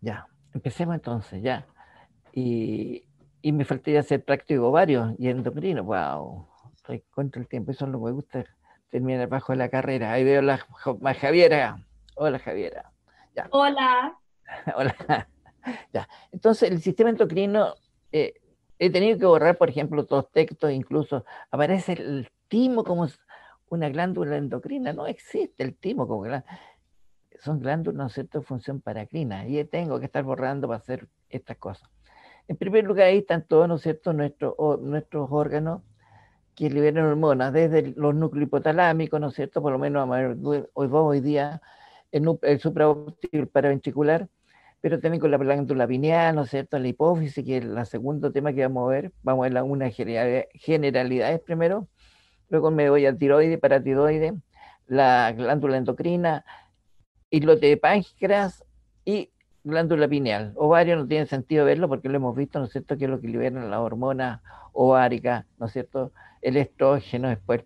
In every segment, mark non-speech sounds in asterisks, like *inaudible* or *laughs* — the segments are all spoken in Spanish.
Ya, empecemos entonces, ya. Y, me faltaría hacer práctico varios y endocrino, wow, estoy el tiempo, eso es lo que me gusta, terminar bajo la carrera. Ahí veo la, Javiera. Hola Javiera. *laughs* Hola. Hola. Ya. Entonces, el sistema endocrino, eh, he tenido que borrar, por ejemplo, los textos, incluso aparece el timo como una glándula endocrina, no existe el timo como glándula son glándulas, ¿no es cierto?, función paracrina. Y tengo que estar borrando para hacer estas cosas. En primer lugar, ahí están todos, ¿no es cierto?, nuestros, nuestros órganos que liberan hormonas, desde los núcleos hipotalámicos, ¿no es cierto?, por lo menos hoy, hoy día, el, el supraóptico paraventricular, pero también con la glándula pineal, ¿no es cierto?, la hipófisis, que es el segundo tema que vamos a ver, vamos a ver algunas generalidades primero, luego me voy a tiroide, paratiroide, la glándula endocrina, y de páncreas y glándula pineal. Ovario no tiene sentido verlo porque lo hemos visto, ¿no es cierto?, que es lo que liberan las hormonas ováricas, ¿no es cierto?, el estrógeno, después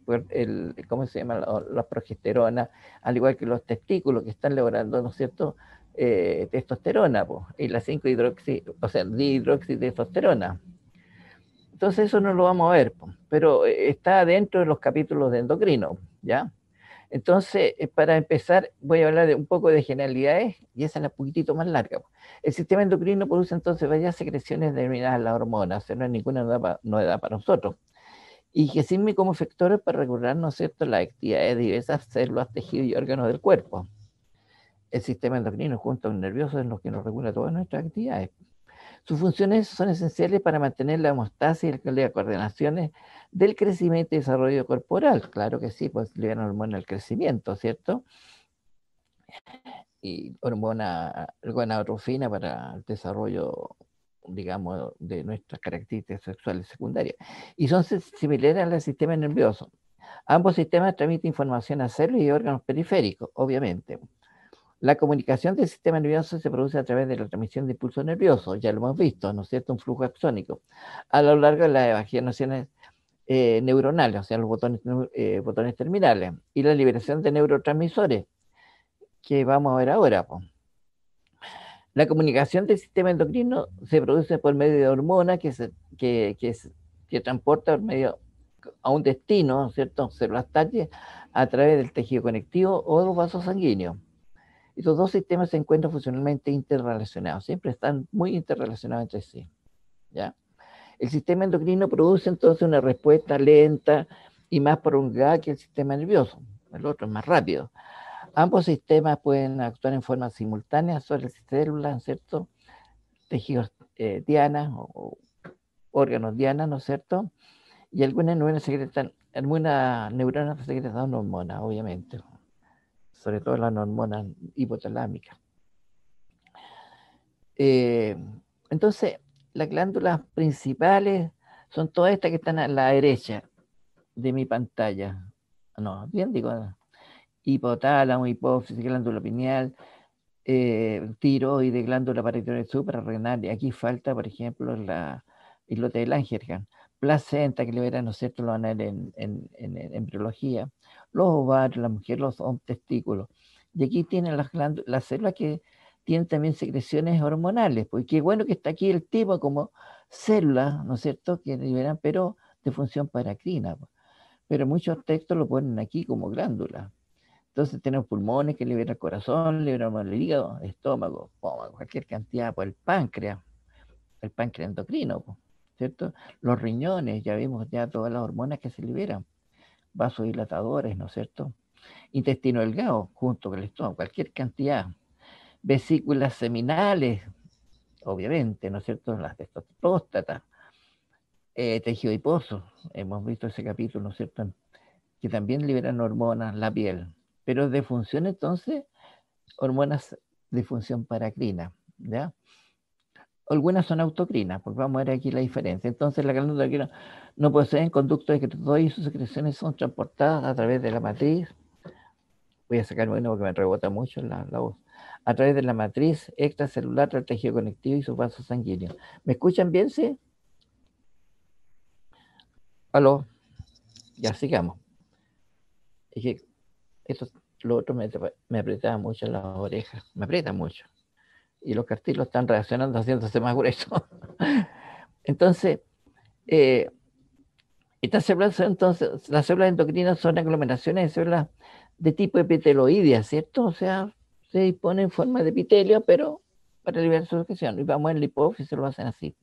¿cómo se llama?, la, progesterona, al igual que los testículos que están liberando, ¿no es cierto?, eh, testosterona, pues y la 5-hidroxi, o sea, testosterona Entonces eso no lo vamos a ver, pues pero eh, está dentro de los capítulos de endocrino, ¿ya?, entonces, eh, para empezar, voy a hablar de un poco de generalidades y esa es la poquitito más larga. El sistema endocrino produce entonces varias secreciones denominadas las hormonas, o sea, no es ninguna nueva, novedad para nosotros. Y que sirven como factores para regular, ¿no es cierto?, las actividades de diversas células, tejidos y órganos del cuerpo. El sistema endocrino junto a los nervioso es lo que nos regula todas nuestras actividades. Sus funciones son esenciales para mantener la hemostasis y las coordinaciones del crecimiento y desarrollo corporal. Claro que sí, pues liberan hormona al crecimiento, ¿cierto? Y hormona gonadotropina para el desarrollo digamos, de nuestras características sexuales secundarias. Y son similares al sistema nervioso. Ambos sistemas transmiten información a células y órganos periféricos, obviamente. La comunicación del sistema nervioso se produce a través de la transmisión de impulso nervioso, ya lo hemos visto, ¿no es cierto? Un flujo axónico. A lo largo de las evaginaciones eh, neuronales, o sea, los botones, eh, botones terminales, y la liberación de neurotransmisores, que vamos a ver ahora. La comunicación del sistema endocrino se produce por medio de hormonas que, se, que, transporta por medio a un destino, ¿cierto? Células a través del tejido conectivo o de los vasos sanguíneos. Y los dos sistemas se encuentran funcionalmente interrelacionados, siempre están muy interrelacionados entre sí. ¿ya? El sistema endocrino produce entonces una respuesta lenta y más prolongada que el sistema nervioso, el otro es más rápido. Ambos sistemas pueden actuar en forma simultánea sobre las células, ¿cierto? Tejidos eh, dianas o, órganos dianas, ¿no es cierto? Y algunas neuronas secretan, algunas neuronas secretan hormonas, obviamente, sobre todo las hormonas hipotalámicas. Eh, entonces, las glándulas principales son todas estas que están a la derecha de mi pantalla. No, bien digo, hipotálamo, hipófisis, glándula pineal, eh, tiroides, glándula paritroide suprarrenal. Y aquí falta, por ejemplo, la islote de Langerhans. Placenta, que verán, ¿no es lo van a ver en, en, en embriología los ovarios, la mujer, los testículos. Y aquí tienen las, células que tienen también secreciones hormonales, porque pues, bueno que está aquí el tipo como células, ¿no es cierto?, que liberan, pero de función paracrina. Pues. Pero muchos textos lo ponen aquí como glándula. Entonces tenemos pulmones que liberan el corazón, liberan el hígado, el estómago, cualquier cantidad, por pues, el páncreas, el páncreas endocrino, ¿cierto? Los riñones, ya vimos ya todas las hormonas que se liberan vasodilatadores, ¿no es cierto? Intestino delgado junto con el estómago, cualquier cantidad. Vesículas seminales, obviamente, ¿no es cierto? Las de próstata, eh, tejido hemos visto ese capítulo, ¿no es cierto? Que también liberan hormonas, la piel, pero de función entonces, hormonas de función paracrina, ¿ya? algunas son autocrinas, porque vamos a ver aquí la diferencia. Entonces, la glándula autocrina no de que todo y sus secreciones son transportadas a través de la matriz. Voy a sacar uno porque me rebota mucho la, la voz. A través de la matriz extracelular del tejido conectivo y sus vasos sanguíneos. ¿Me escuchan bien? Sí. Aló. Ya sigamos. Es que esto, lo otro me, me apretaba mucho las orejas. Me aprieta mucho y los cartilos están reaccionando haciéndose más gruesos. *laughs* entonces, eh, estas células entonces, las células endocrinas son aglomeraciones de células de tipo epiteloidea, ¿cierto? O sea, se dispone en forma de epitelio, pero para liberar su secreción. Y vamos en la hipófisis, lo hacen así,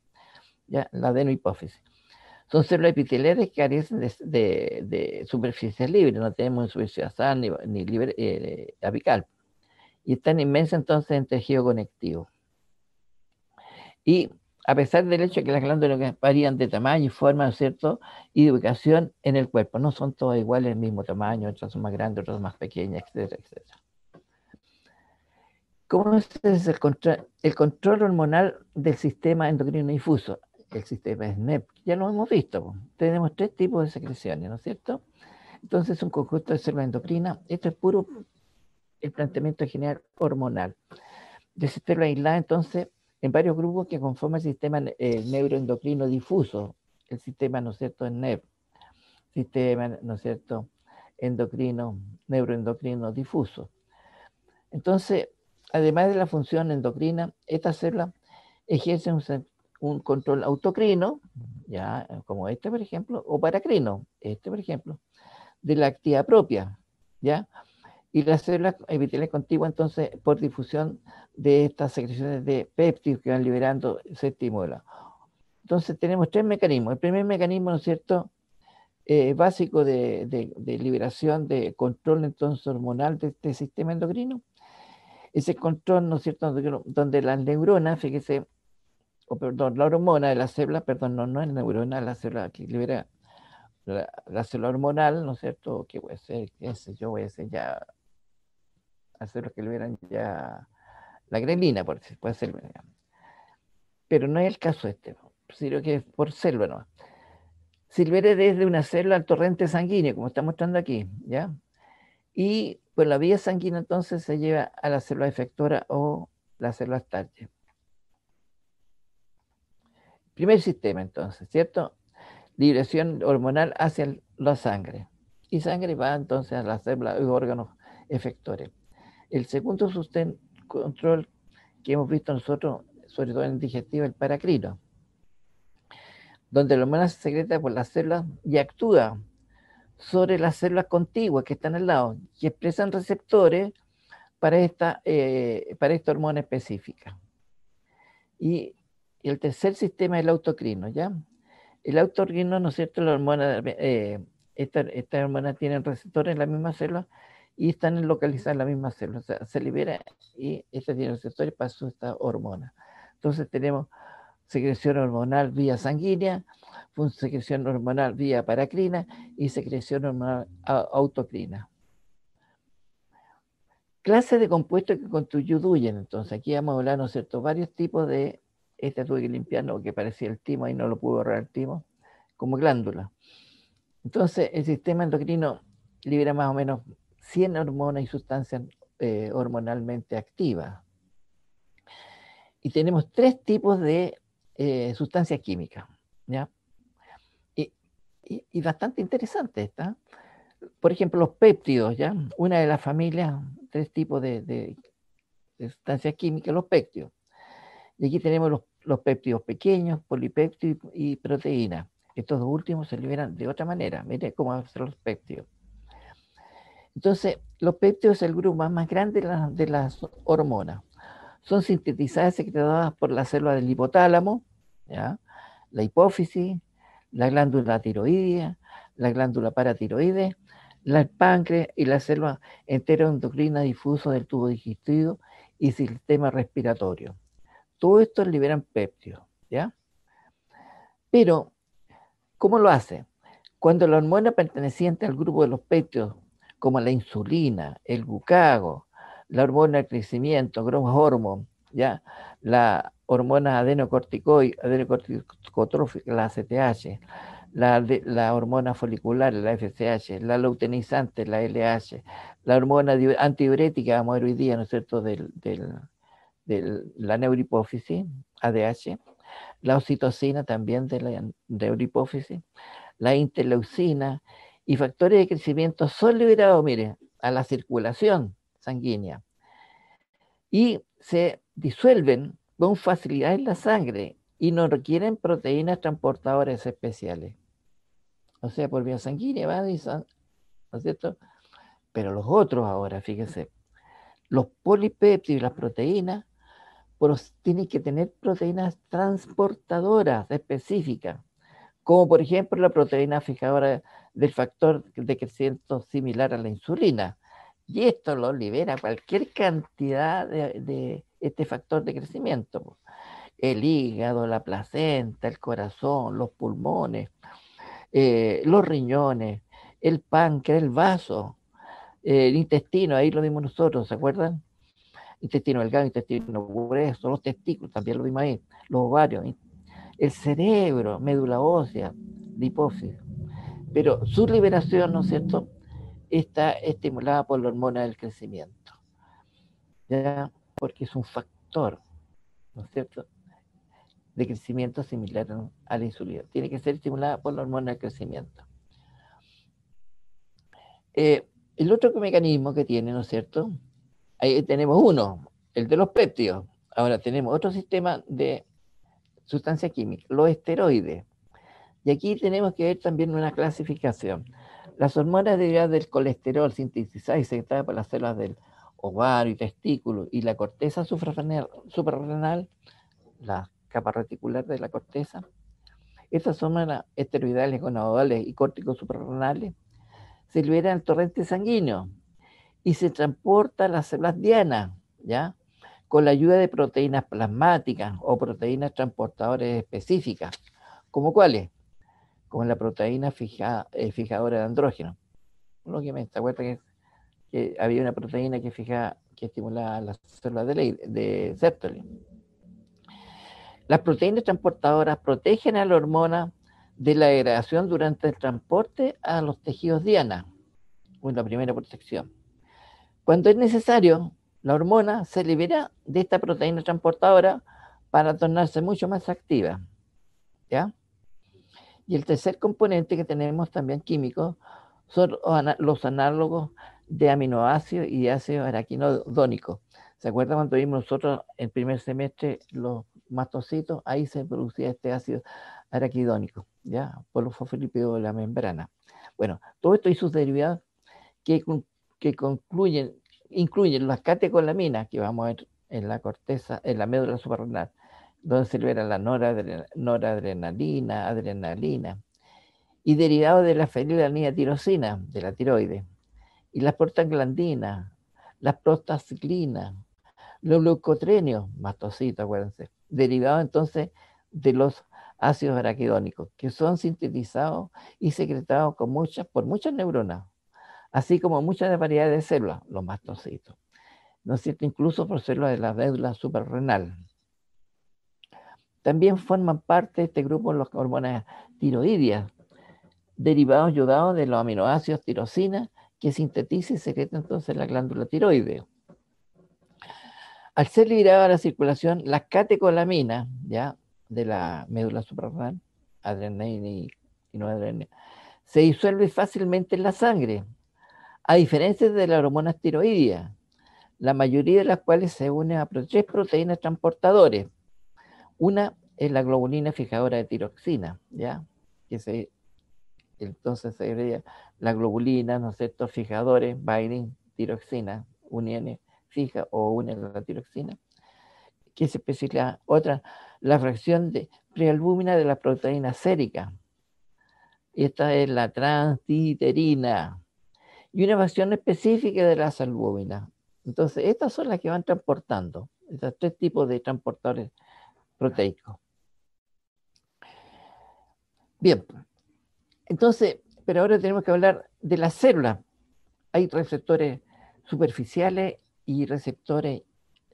ya, la adenohipófisis. Son células epiteliales que carecen de, superficies libres, no tenemos superficie nasal ni, ni libre, eh, apical y están inmensas entonces en tejido conectivo. Y a pesar del hecho de que las glándulas varían de tamaño y forma, cierto? Y de ubicación en el cuerpo. No son todas iguales, el mismo tamaño, otras son más grandes, otras más pequeñas, etcétera, etcétera. ¿Cómo es el control, hormonal del sistema endocrino difuso? El sistema SNEP, ya lo hemos visto. Tenemos tres tipos de secreciones, ¿no es cierto? Entonces, un conjunto de células endocrinas, esto es puro el planteamiento general hormonal. De sistema célula aislada entonces en varios grupos que conforman el sistema eh, neuroendocrino difuso, el sistema, ¿no es cierto?, el sistema, ¿no es cierto?, endocrino, neuroendocrino difuso. Entonces, además de la función endocrina, esta célula ejerce un, control autocrino, ya como este por ejemplo, o paracrino, este por ejemplo, de la actividad propia, ya y las células epiteliales contigua, entonces por difusión de estas secreciones de péptidos que van liberando se estimula. Entonces tenemos tres mecanismos. El primer mecanismo, ¿no es cierto?, eh, básico de, liberación, de control entonces hormonal de este sistema endocrino. Ese control, ¿no es cierto?, donde las neuronas, fíjese, o perdón, la hormona de la célula, perdón, no, no es neurona, la célula que libera la, célula hormonal, ¿no es cierto?, que a ser, qué sé yo, voy a ser ya a que le ya la grelina, por si puede ser. Pero no es el caso este, sino que es por célula si desde una célula al torrente sanguíneo, como está mostrando aquí, ¿ya? Y por la vía sanguínea entonces se lleva a la célula efectora o la célula target. Primer sistema entonces, ¿cierto? Dirección hormonal hacia la sangre. Y sangre va entonces a las células y órganos efectores. El segundo el control que hemos visto nosotros, sobre todo en el digestivo, el paracrino, donde la hormona se secreta por las células y actúa sobre las células contiguas que están al lado y expresan receptores para esta, eh, para esta hormona específica. Y el tercer sistema es el autocrino, ¿ya? El autocrino, ¿no es cierto? La hormona, eh, esta, esta hormona tiene receptores en las mismas células y están localizadas en la misma célula. se libera y estos receptores pasó esta hormona. Entonces tenemos secreción hormonal vía sanguínea, secreción hormonal vía paracrina y secreción hormonal autocrina. Clase de compuestos que contribuyen, entonces, aquí vamos a hablar, ¿no es cierto?, varios tipos de, este tuve que que parecía el timo, y no lo pudo borrar el timo, como glándula. Entonces, el sistema endocrino libera más o menos 100 hormonas y sustancias eh, hormonalmente activas. Y tenemos tres tipos de eh, sustancias químicas. Y, bastante interesante esta. Por ejemplo, los péptidos, ¿ya? Una de las familias, tres tipos de, sustancias químicas, los péptidos. Y aquí tenemos los, los péptidos pequeños, polipéptidos y, proteínas. Estos dos últimos se liberan de otra manera. Miren cómo hacen los péptidos. Entonces, los péptidos es el grupo más, grande de, las hormonas. Son sintetizadas y secretadas por la célula del hipotálamo, la hipófisis, la glándula tiroidea, la glándula paratiroides, la páncreas y la célula enteroendocrina difusa del tubo digestivo y sistema respiratorio. Todo esto liberan péptidos, ¿ya? Pero, ¿cómo lo hace? Cuando la hormona perteneciente al grupo de los péptidos como la insulina, el glucago, la hormona de crecimiento, growth hormone, ¿ya? la hormona adenocorticoide, la ACTH, la, la, hormona folicular, la FSH, la luteinizante, la LH, la hormona antidiurética, vamos a hoy día, ¿no es cierto?, de la neurohipófisis, ADH, la oxitocina también de la neurohipófisis, la interleucina, y factores de crecimiento son liberados, mire, a la circulación sanguínea y se disuelven con facilidad en la sangre y no requieren proteínas transportadoras especiales. O sea, por vía sanguínea, ¿va? ¿no es cierto? Pero los otros ahora, fíjense, los polipéptidos las proteínas tienen que tener proteínas transportadoras específicas, como por ejemplo la proteína fijadora del factor de crecimiento similar a la insulina. Y esto lo libera cualquier cantidad de, este factor de crecimiento. El hígado, la placenta, el corazón, los pulmones, eh, los riñones, el páncreas, el vaso, eh, el intestino, ahí lo vimos nosotros, ¿se acuerdan? Intestino delgado, intestino grueso, los testículos, también lo vimos ahí, los ovarios, el cerebro, médula ósea, la pero su liberación, ¿no es cierto?, está estimulada por la hormona del crecimiento, ¿ya? porque es un factor, ¿no es cierto?, de crecimiento similar a la insulina. Tiene que ser estimulada por la hormona del crecimiento. Eh, el otro mecanismo que tiene, ¿no es cierto? Ahí tenemos uno, el de los péptidos. Ahora tenemos otro sistema de sustancias química, los esteroides. Y aquí tenemos que ver también una clasificación. Las hormonas derivadas del colesterol sintetizadas y secretadas por las células del ovario y testículo y la corteza suprarrenal, la capa reticular de la corteza, estas hormonas esteroidales, gonadales y córticos suprarrenales se liberan al torrente sanguíneo y se transportan a las células dianas, ¿ya? Con la ayuda de proteínas plasmáticas o proteínas transportadoras específicas, como cuáles? con la proteína eh, fijadora de andrógeno. Lógicamente, acuerda que, que había una proteína que fija, que estimulaba las células de, Ley de Las proteínas transportadoras protegen a la hormona de la degradación durante el transporte a los tejidos diana, la primera protección. Cuando es necesario, la hormona se libera de esta proteína transportadora para tornarse mucho más activa. ¿Ya? Y el tercer componente que tenemos también químico son los análogos de aminoácidos y ácido araquinodónico. ¿Se acuerdan cuando vimos nosotros el primer semestre los mastocitos? Ahí se producía este ácido araquidónico, ¿ya? Por los fosfolípidos de la membrana. Bueno, todo esto y sus derivados que, concluyen, incluyen las catecolaminas que vamos a ver en la corteza, en la médula suprarrenal, donde se libera la noradrenalina, adrenalina, y derivado de la fenilalanina tirosina, de la tiroides, y las prostaglandinas, las prostaciclinas, los leucotrenios, mastocitos, acuérdense, derivados entonces de los ácidos araquidónicos, que son sintetizados y secretados por muchas neuronas, así como muchas variedades de células, los mastocitos, ¿no es cierto? Incluso por células de la médula suprarrenal. También forman parte de este grupo las hormonas tiroideas, derivados ayudados de los aminoácidos tirosina, que sintetiza y secreta entonces la glándula tiroidea. Al ser liberada a la circulación, las catecolamina ya, de la médula suprarrenal, adrenalina y, no adrenalina, se disuelve fácilmente en la sangre, a diferencia de las hormonas tiroideas, la mayoría de las cuales se unen a tres proteínas transportadoras, una es la globulina fijadora de tiroxina, ¿ya? Que se, entonces se agrega la globulina, ¿no es cierto? Fijadores, binding, tiroxina, uniones fija o une la tiroxina. Que se especifica otra, la fracción de prealbúmina de la proteína sérica. Esta es la transditerina. Y una fracción específica de las albúminas. Entonces, estas son las que van transportando. Estos tres tipos de transportadores proteico. Bien, entonces, pero ahora tenemos que hablar de la célula. Hay receptores superficiales y receptores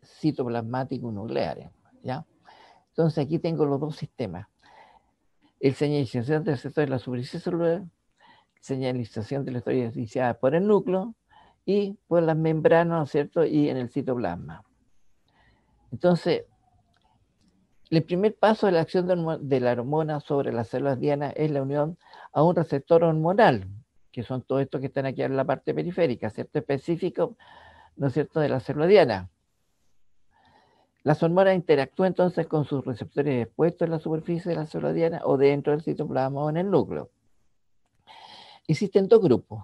citoplasmáticos nucleares. ¿ya? Entonces aquí tengo los dos sistemas. El señalización del receptor de la superficie celular, señalización de la historia iniciada por el núcleo y por las membranas, ¿cierto? Y en el citoplasma. Entonces, el primer paso de la acción de la hormona sobre las células dianas es la unión a un receptor hormonal, que son todos estos que están aquí en la parte periférica, ¿cierto? Específico, ¿no es cierto?, de la célula diana. Las hormonas interactúan entonces con sus receptores expuestos en la superficie de la célula diana o dentro del citoplasma o en el núcleo. Existen dos grupos,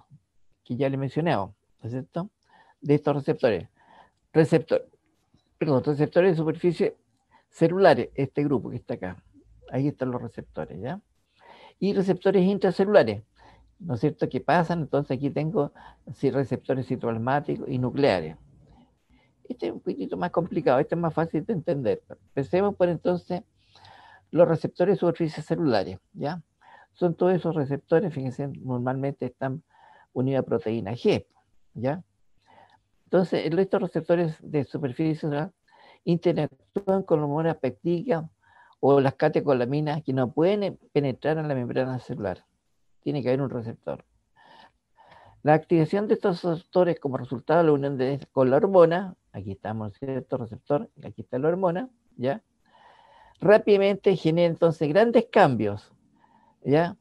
que ya le mencioné, de estos receptores. Receptor, perdón, receptores de superficie celulares, este grupo que está acá. Ahí están los receptores, ¿ya? Y receptores intracelulares, ¿no es cierto? Que pasan, entonces aquí tengo receptores citoplasmáticos y nucleares. Este es un poquito más complicado, este es más fácil de entender. Empecemos por entonces los receptores de superficie celulares, ¿ya? Son todos esos receptores, fíjense, normalmente están unidos a proteína G, ¿ya? Entonces, estos receptores de superficie celular interactúan con la hormona peptídica o las catecolaminas que no pueden penetrar en la membrana celular. Tiene que haber un receptor. La activación de estos receptores como resultado de la unión con la hormona, aquí estamos, ¿cierto? Receptor, aquí está la hormona, ¿ya? Rápidamente genera entonces grandes cambios, ¿ya?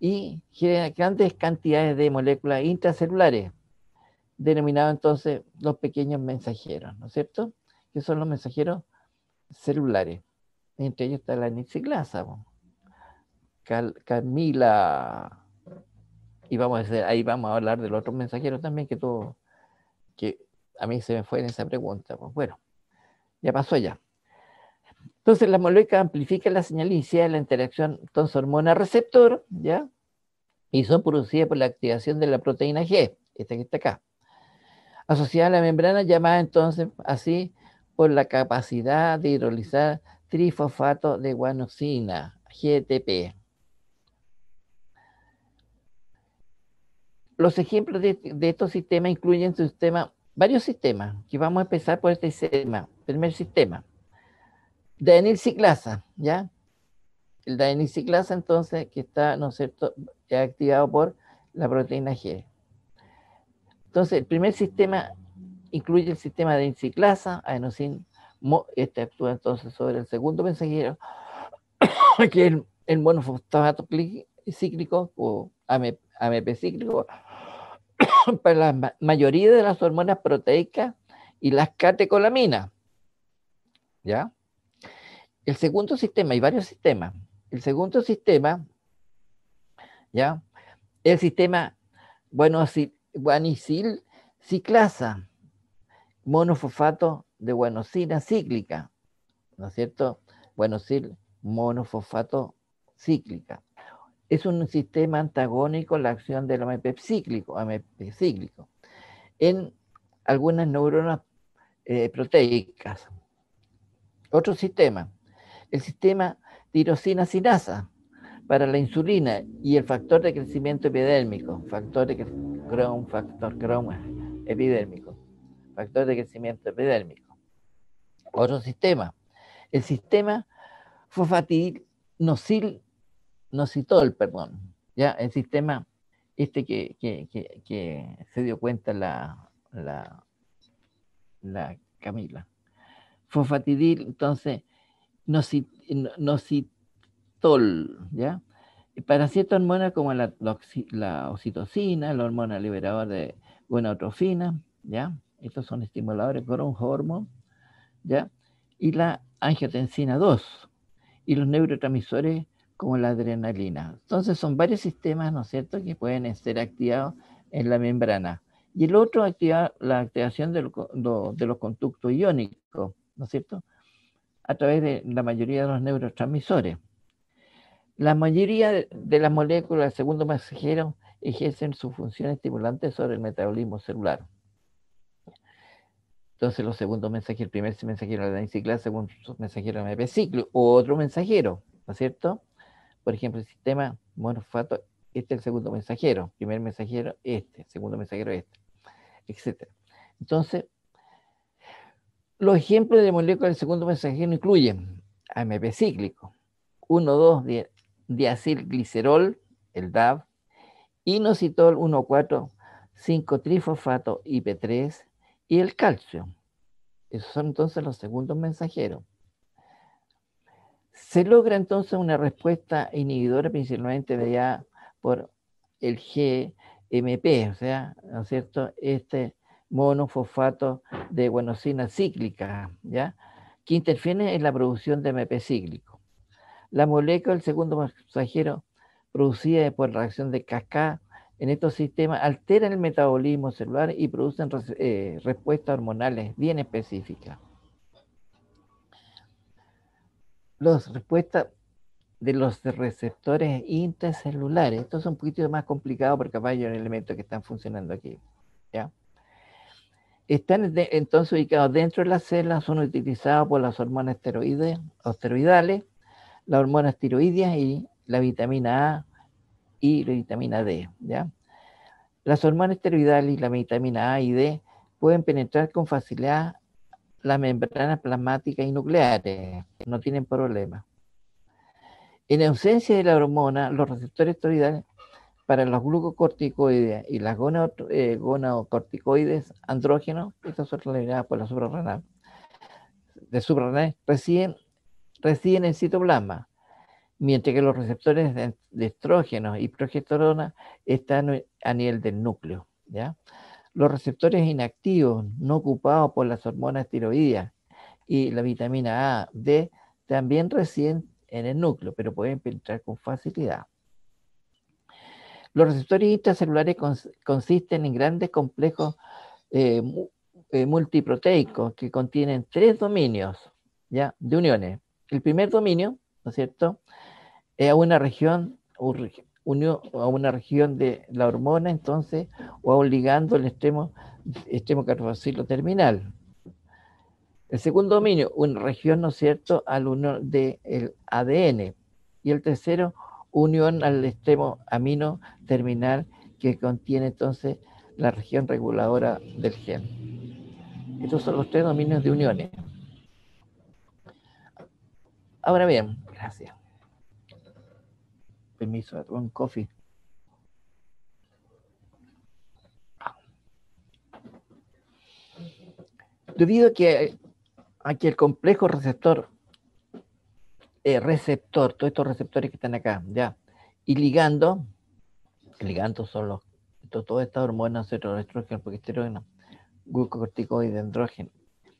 Y genera grandes cantidades de moléculas intracelulares, denominados entonces los pequeños mensajeros, ¿no es cierto? que son los mensajeros celulares. Entre ellos está la Niciclasa, Camila, y vamos a ahí vamos a hablar del otro mensajero también, que todo, que a mí se me fue en esa pregunta. Pues bueno, ya pasó ya. Entonces, la molécula amplifica la señal inicial de la interacción entonces hormona-receptor, ¿ya? Y son producidas por la activación de la proteína G, esta que está acá. Asociada a la membrana, llamada entonces así por la capacidad de hidrolizar trifosfato de guanosina, GTP. Los ejemplos de, estos sistemas incluyen varios sistemas, que vamos a empezar por este sistema, primer sistema. Danil ciclasa, ¿ya? El danil ciclasa, entonces, que está, ¿no es cierto?, activado por la proteína G. Entonces, el primer sistema incluye el sistema de enciclasa, adenosín, este actúa entonces sobre el segundo mensajero, *coughs* que es el, monofosfato cíclico o AMP, cíclico, *coughs* para la mayoría de las hormonas proteicas y las catecolaminas. ¿Ya? El segundo sistema, hay varios sistemas. El segundo sistema, ¿ya? El sistema, bueno, ciclasa, monofosfato de guanosina cíclica, ¿no es cierto? Guanosil monofosfato cíclica. Es un sistema antagónico a la acción del AMP cíclico, en algunas neuronas eh, proteicas. Otro sistema, el sistema tirosina sinasa para la insulina y el factor de crecimiento epidérmico, factor de crecimiento factor crom epidérmico factor de crecimiento epidérmico. Otro sistema, el sistema fosfatidil nosil, nocitol, perdón, ya el sistema este que, se dio cuenta la, la, Camila. Fosfatidil, entonces, nocit, nocitol, ¿ya? Para ciertas hormonas como la, oxitocina, la hormona liberadora de otrofina. ¿ya? Estos son estimuladores un un ¿ya? Y la angiotensina 2 y los neurotransmisores como la adrenalina. Entonces son varios sistemas, ¿no es cierto?, que pueden ser activados en la membrana. Y el otro, activa, la activación de, los conductos iónicos, ¿no es cierto?, a través de la mayoría de los neurotransmisores. La mayoría de, las moléculas del segundo mensajero ejercen su función estimulante sobre el metabolismo celular. Entonces los segundos mensajeros, el primer mensajero de la encicla, el segundo mensajero de MP ciclo, u otro mensajero, ¿no es cierto? Por ejemplo, el sistema monofato, este es el segundo mensajero, primer mensajero este, segundo mensajero este, etc. Entonces, los ejemplos de moléculas del segundo mensajero incluyen AMP cíclico, 1,2 diacilglicerol, el DAV, inositol 1,4, 5 trifosfato IP3, y el calcio. Esos son entonces los segundos mensajeros. Se logra entonces una respuesta inhibidora principalmente mediada por el GMP, o sea, ¿no es cierto? Este monofosfato de guanosina cíclica, ¿ya? Que interfiere en la producción de MP cíclico. La molécula del segundo mensajero producida por la reacción de cascada en estos sistemas alteran el metabolismo celular y producen eh, respuestas hormonales bien específicas. Las respuestas de los receptores intracelulares, esto es un poquito más complicado porque hay varios elementos que están funcionando aquí. ¿ya? Están entonces ubicados dentro de las células, son utilizados por las hormonas esteroides o esteroidales, las hormonas tiroides y la vitamina A, y la vitamina D. ¿ya? Las hormonas esteroidales y la vitamina A y D pueden penetrar con facilidad las membranas plasmáticas y nucleares, no tienen problema. En ausencia de la hormona, los receptores esteroidales para los glucocorticoides y las gonocorticoides eh, andrógenos, estas son liberadas por la suprarrenal, de suprarrenal, residen, residen el citoplasma, mientras que los receptores de, estrógenos y progesterona están a nivel del núcleo. ¿ya? Los receptores inactivos, no ocupados por las hormonas tiroideas y la vitamina A, D, también residen en el núcleo, pero pueden penetrar con facilidad. Los receptores intracelulares consisten en grandes complejos eh, eh, multiproteicos que contienen tres dominios ¿ya? de uniones. El primer dominio, ¿no es cierto?, a una región, a una región de la hormona, entonces, o a un ligando el extremo, extremo carboxilo terminal. El segundo dominio, una región, ¿no es cierto?, al unión del el ADN. Y el tercero, unión al extremo amino terminal que contiene entonces la región reguladora del gen. Estos son los tres dominios de uniones. Ahora bien, gracias permiso, un coffee. Debido a que, Aquí el complejo receptor, eh, receptor, todos estos receptores que están acá, ya, y ligando, ligando son los, todas estas hormonas, estrógeno, progesterona, glucocorticoide, andrógeno,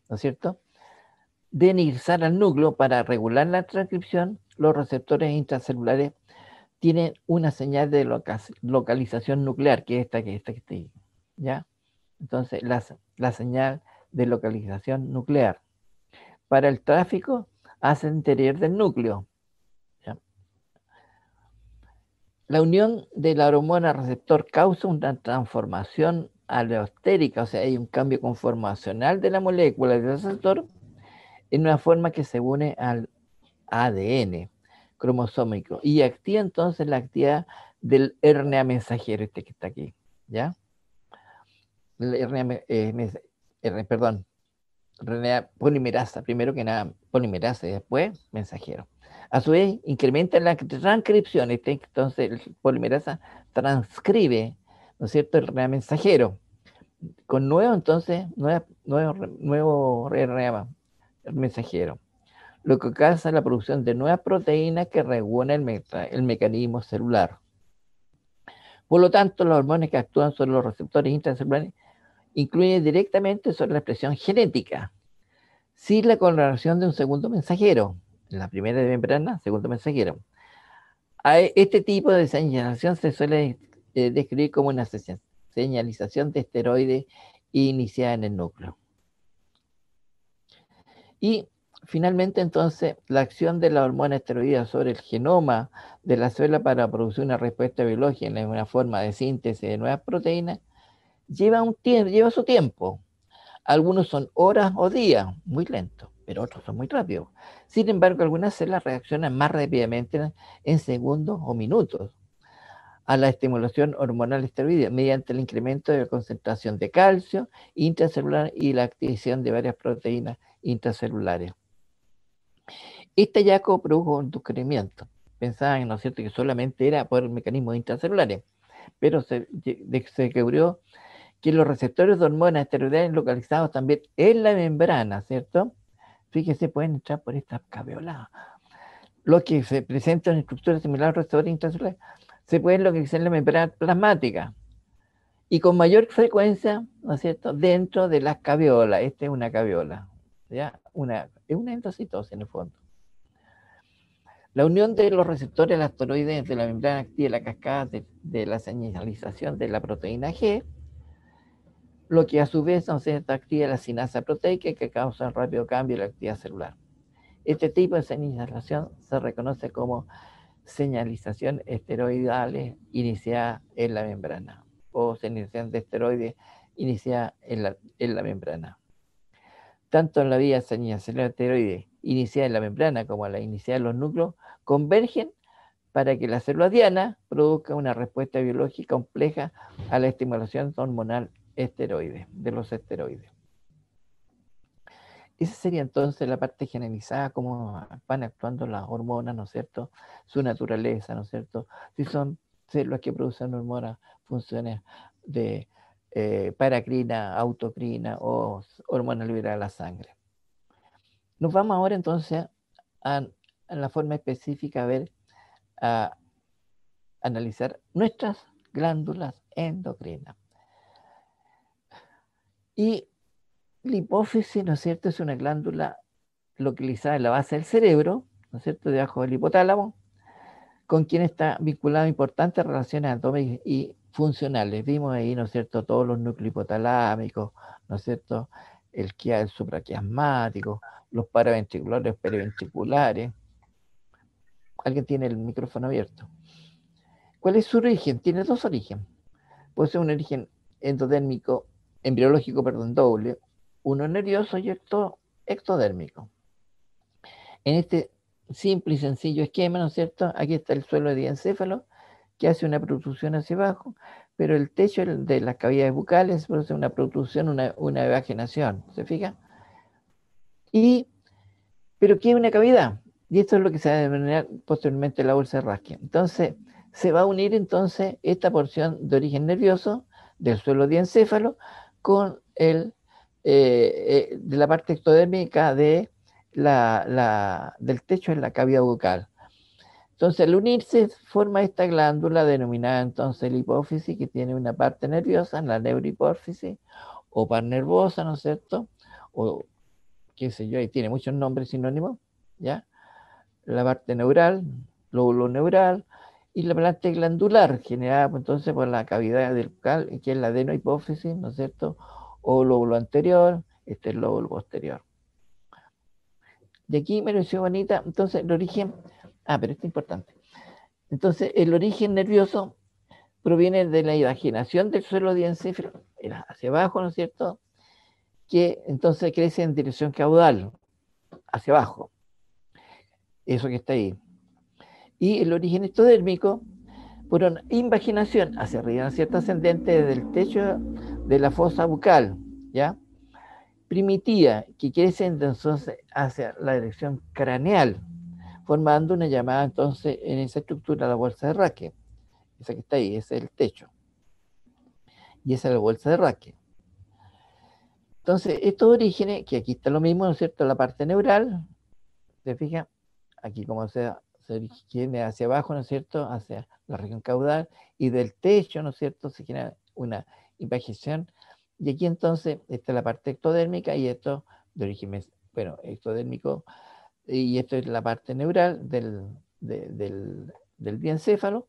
¿no es cierto? De al núcleo para regular la transcripción, los receptores intracelulares tienen una señal de localización nuclear, que es esta, que esta, está ¿ya? Entonces, la, señal de localización nuclear. Para el tráfico, hacia el interior del núcleo. La unión de la hormona receptor causa una transformación aleostérica, o sea, hay un cambio conformacional de la molécula del receptor en una forma que se une al ADN cromosómico y activa entonces la actividad del RNA mensajero, este que está aquí, ¿ya? El RNA, eh, perdón, RNA polimerasa, primero que nada polimerasa y después mensajero. A su vez, incrementa la transcripción, este, entonces el polimerasa transcribe, ¿no es cierto?, el RNA mensajero. Con nuevo, entonces, nuevo, nuevo RNA mensajero lo que causa la producción de nuevas proteínas que regulan el, el mecanismo celular. Por lo tanto, los hormonas que actúan sobre los receptores intracelulares incluyen directamente sobre la expresión genética, sin la coloración de un segundo mensajero, la primera membrana, segundo mensajero. A e, este tipo de señalización se suele eh, describir como una señalización de esteroides iniciada en el núcleo. Y finalmente entonces la acción de la hormona esteroidea sobre el genoma de la célula para producir una respuesta biológica en una forma de síntesis de nuevas proteínas lleva, un tiempo, lleva su tiempo. Algunos son horas o días, muy lentos, pero otros son muy rápidos. Sin embargo, algunas células reaccionan más rápidamente en segundos o minutos a la estimulación hormonal esteroidea mediante el incremento de la concentración de calcio intracelular y la activación de varias proteínas intracelulares. Este hallazgo produjo un descubrimiento. Pensaban, ¿no es cierto?, que solamente era por el mecanismo intracelulares, pero se, descubrió que los receptores de hormonas esteroideales localizados también en la membrana, ¿cierto? Fíjense, pueden entrar por esta caveola. Lo que se presenta en estructuras similares a los receptores intracelulares se pueden localizar en la membrana plasmática y con mayor frecuencia, ¿no es cierto?, dentro de las caveolas. Esta es una caveola, ¿ya? una, es una endocitosis en el fondo. La unión de los receptores lactoroides de la membrana activa la cascada de, la señalización de la proteína G, lo que a su vez nos activa la sinasa proteica que causa un rápido cambio en la actividad celular. Este tipo de señalización se reconoce como señalización esteroidal iniciada en la membrana o señalización de esteroides iniciada en la, en la membrana tanto en la vía sanguínea celular esteroide iniciada en la membrana como en la iniciada en los núcleos, convergen para que la célula diana produzca una respuesta biológica compleja a la estimulación hormonal esteroide, de los esteroides. Esa sería entonces la parte generalizada, cómo van actuando las hormonas, ¿no es cierto? Su naturaleza, ¿no es cierto? Si son células que producen hormonas, funciones de eh, paracrina, autocrina o hormona liberada a la sangre. Nos vamos ahora entonces a, la forma específica a ver, a analizar nuestras glándulas endocrinas. Y la hipófisis, ¿no es cierto?, es una glándula localizada en la base del cerebro, ¿no es cierto?, debajo del hipotálamo, con quien está vinculada importantes relaciones anatómicas y funcionales. Vimos ahí, ¿no es cierto?, todos los núcleos hipotalámicos, ¿no es cierto?, el que el supraquiasmático, los paraventriculares, periventriculares. ¿Alguien tiene el micrófono abierto? ¿Cuál es su origen? Tiene dos orígenes. Puede ser un origen endodérmico, embriológico, perdón, doble, uno nervioso y otro ectodérmico. En este simple y sencillo esquema, ¿no es cierto? Aquí está el suelo de diencéfalo que hace una producción hacia abajo, pero el techo de las cavidades bucales produce una protrusión, una, una evaginación, ¿se fija? Y, pero es una cavidad, y esto es lo que se va a denominar posteriormente la bolsa de Entonces, se va a unir entonces esta porción de origen nervioso del suelo diencéfalo con el eh, eh, de la parte ectodérmica de del techo en la cavidad bucal. Entonces, al unirse forma esta glándula denominada entonces la hipófisis, que tiene una parte nerviosa, la neurohipófisis, o par nervosa, ¿no es cierto? O qué sé yo, ahí tiene muchos nombres sinónimos, ¿ya? La parte neural, lóbulo neural, y la parte glandular, generada pues, entonces por la cavidad del cal, que es la adenohipófisis, ¿no es cierto? O lóbulo anterior, este es el lóbulo posterior. De aquí me lo bonita, entonces el origen Ah, pero esto es importante. Entonces, el origen nervioso proviene de la imaginación del suelo diencífero, hacia abajo, ¿no es cierto? Que entonces crece en dirección caudal, hacia abajo. Eso que está ahí. Y el origen ectodérmico por una imaginación hacia arriba, cierto? Ascendente del techo de la fosa bucal, ¿ya? Primitiva, que crece entonces hacia la dirección craneal, formando una llamada entonces en esa estructura la bolsa de raque. Esa que está ahí, es el techo. Y esa es la bolsa de raque. Entonces, estos orígenes, que aquí está lo mismo, ¿no es cierto? La parte neural, ¿se fija? Aquí como se viene hacia abajo, ¿no es cierto? Hacia la región caudal. Y del techo, ¿no es cierto? Se genera una invaginación. Y aquí entonces está la parte ectodérmica y esto de origen, bueno, ectodérmico, y esto es la parte neural del, del, diencéfalo,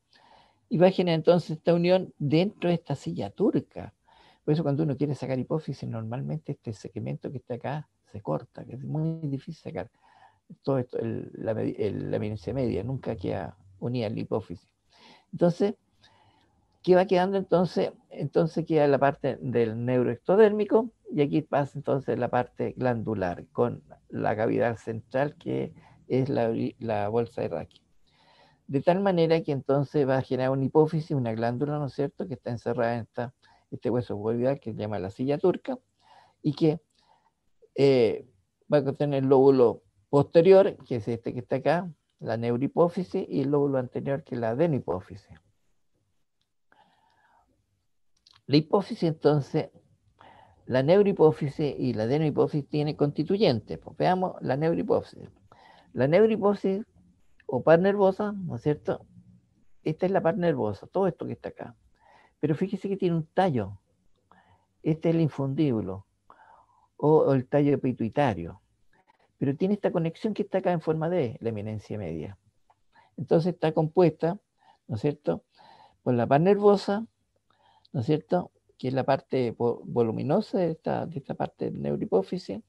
y va a generar entonces esta unión dentro de esta silla turca. Por eso cuando uno quiere sacar hipófisis, normalmente este segmento que está acá se corta, que es muy difícil sacar. Todo esto, la, la media, nunca queda unida la hipófisis. Entonces, ¿qué va quedando entonces? Entonces queda la parte del neuroectodérmico, y aquí pasa entonces la parte glandular con la cavidad central que es la, bolsa de De tal manera que entonces va a generar una hipófisis, una glándula, ¿no es cierto?, que está encerrada en esta, este hueso bulbar que se llama la silla turca y que eh, va a contener el lóbulo posterior, que es este que está acá, la neurohipófisis, y el lóbulo anterior, que es la adenohipófisis. La hipófisis entonces la neurohipófisis y la adenohipófisis tienen constituyentes. Pues, veamos la neurohipófisis. La neurohipófisis o par nervosa, ¿no es cierto? Esta es la par nervosa, todo esto que está acá. Pero fíjese que tiene un tallo. Este es el infundíbulo o, el tallo pituitario. Pero tiene esta conexión que está acá en forma de la eminencia media. Entonces está compuesta, ¿no es cierto? Por la par nervosa, ¿no es cierto? que es la parte voluminosa de esta, parte de neurohipófisis,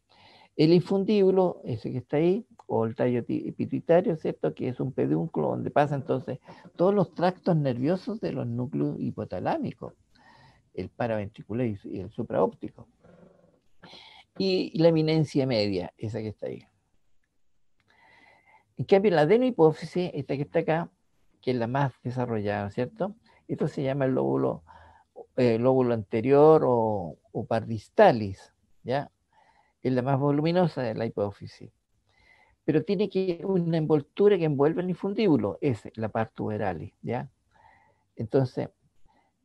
el infundíbulo, ese que está ahí, o el tallo pituitario, ¿cierto? Que es un pedúnculo donde pasan entonces todos los tractos nerviosos de los núcleos hipotalámicos, el paraventricular y el supraóptico. Y la eminencia media, esa que está ahí. En cambio, la adenohipófisis, esta que está acá, que es la más desarrollada, ¿cierto? Esto se llama el lóbulo eh, lóbulo anterior o, par distalis ¿ya? Es la más voluminosa de la hipófisis. Pero tiene que una envoltura que envuelve el infundíbulo, es la parte uberalis, ¿ya? Entonces,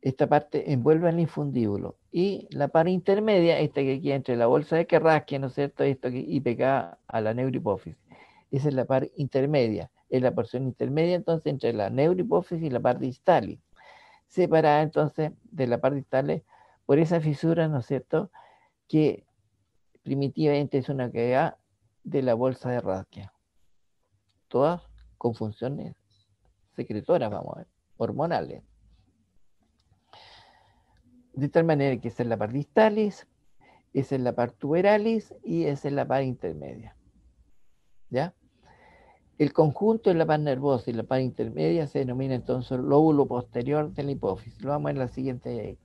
esta parte envuelve el infundíbulo. Y la parte intermedia, esta que queda entre la bolsa de Kerrasque, ¿no es cierto? Esto y pegada a la neurohipófisis. Esa es la parte intermedia, es la porción intermedia entonces entre la neurohipófisis y la parte distalis separada entonces de la parte distal por esa fisura, ¿no es cierto?, que primitivamente es una cavidad de la bolsa de Radke. Todas con funciones secretoras, vamos a ver, hormonales. De tal manera que esa es la parte distalis, esa es la parte tuberalis y esa es la parte intermedia. ¿Ya? El conjunto de la paz nervosa y la pan intermedia se denomina entonces lóbulo posterior de la hipófisis. Lo vamos a en la siguiente,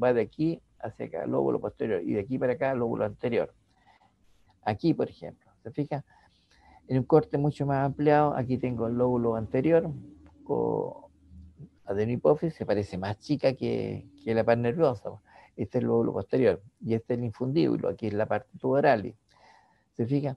va de aquí hacia acá, lóbulo posterior, y de aquí para acá, lóbulo anterior. Aquí, por ejemplo, ¿se fija? En un corte mucho más ampliado, aquí tengo el lóbulo anterior, o adenohipófisis, se parece más chica que, la paz nerviosa. Este es el lóbulo posterior, y este es el infundíbulo, aquí es la parte tuberal. ¿Se fija?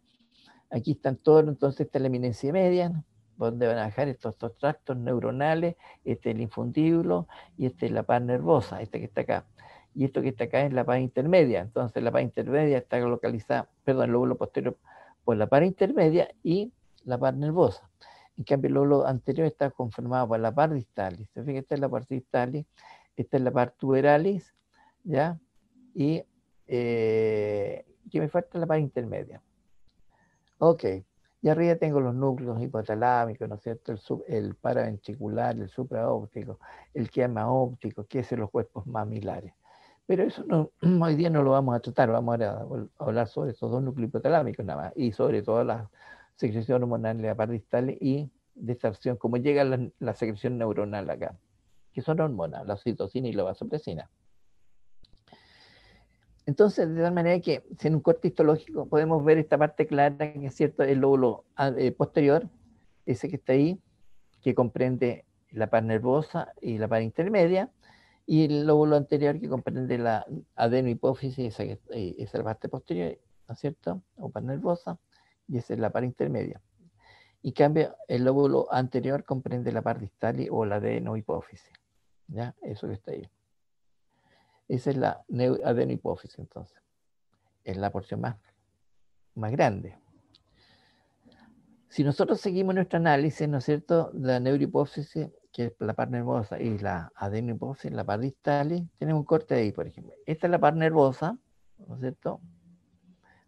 Aquí están todos, entonces está la eminencia media, donde van a dejar estos, tractos neuronales, este es el infundíbulo y esta es la paz nervosa, esta que está acá. Y esto que está acá es la paz intermedia. Entonces la paz intermedia está localizada, perdón, el lóbulo posterior por la paz intermedia y la paz nervosa. En cambio, el lóbulo anterior está conformado por la par distalis. Se esta es la par distalis, esta es la par tuberalis, ¿ya? Y eh, que me falta la par intermedia. Ok. Y arriba tengo los núcleos hipotalámicos, ¿no es cierto? El, sub, el paraventricular, el supraóptico, el quema óptico, que es en los cuerpos mamilares. Pero eso no, *clears throat* hoy día no lo vamos a tratar, vamos a hablar sobre esos dos núcleos hipotalámicos nada más, y sobre todo la secreción hormonal la y de como llega la, secreción neuronal acá, que son hormonas, la citocina y la vasopresina. Entonces, de tal manera que si en un corte histológico podemos ver esta parte clara, que es cierto, el lóbulo ah, eh, posterior, ese que está ahí, que comprende la par nervosa y la par intermedia, y el lóbulo anterior que comprende la adenohipófisis, eh, esa, es la parte posterior, ¿no es cierto? O par nervosa, y esa es la par intermedia. Y cambio, el lóbulo anterior comprende la par distal o la adenohipófisis. ¿Ya? Eso que está ahí. Esa es la adenohipófisis, entonces. Es la porción más, más grande. Si nosotros seguimos nuestro análisis, ¿no es cierto? La neurohipófisis, que es la parte nervosa, y la adenohipófisis, la parte distal, tenemos un corte ahí, por ejemplo. Esta es la parte nervosa, ¿no es cierto?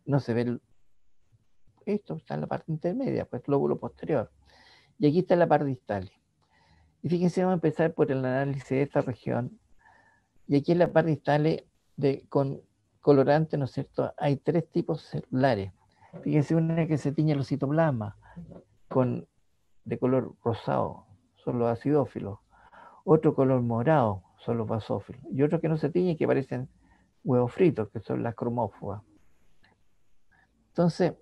No se ve esto, está en la parte intermedia, pues el lóbulo posterior. Y aquí está la parte distal. Y fíjense, vamos a empezar por el análisis de esta región y aquí en la parte instale de, con colorante, ¿no es cierto? Hay tres tipos celulares. Fíjense una que se tiñe los citoplasmas con, de color rosado, son los acidófilos. Otro color morado son los basófilos. Y otro que no se y que parecen huevos fritos, que son las cromófobas. Entonces,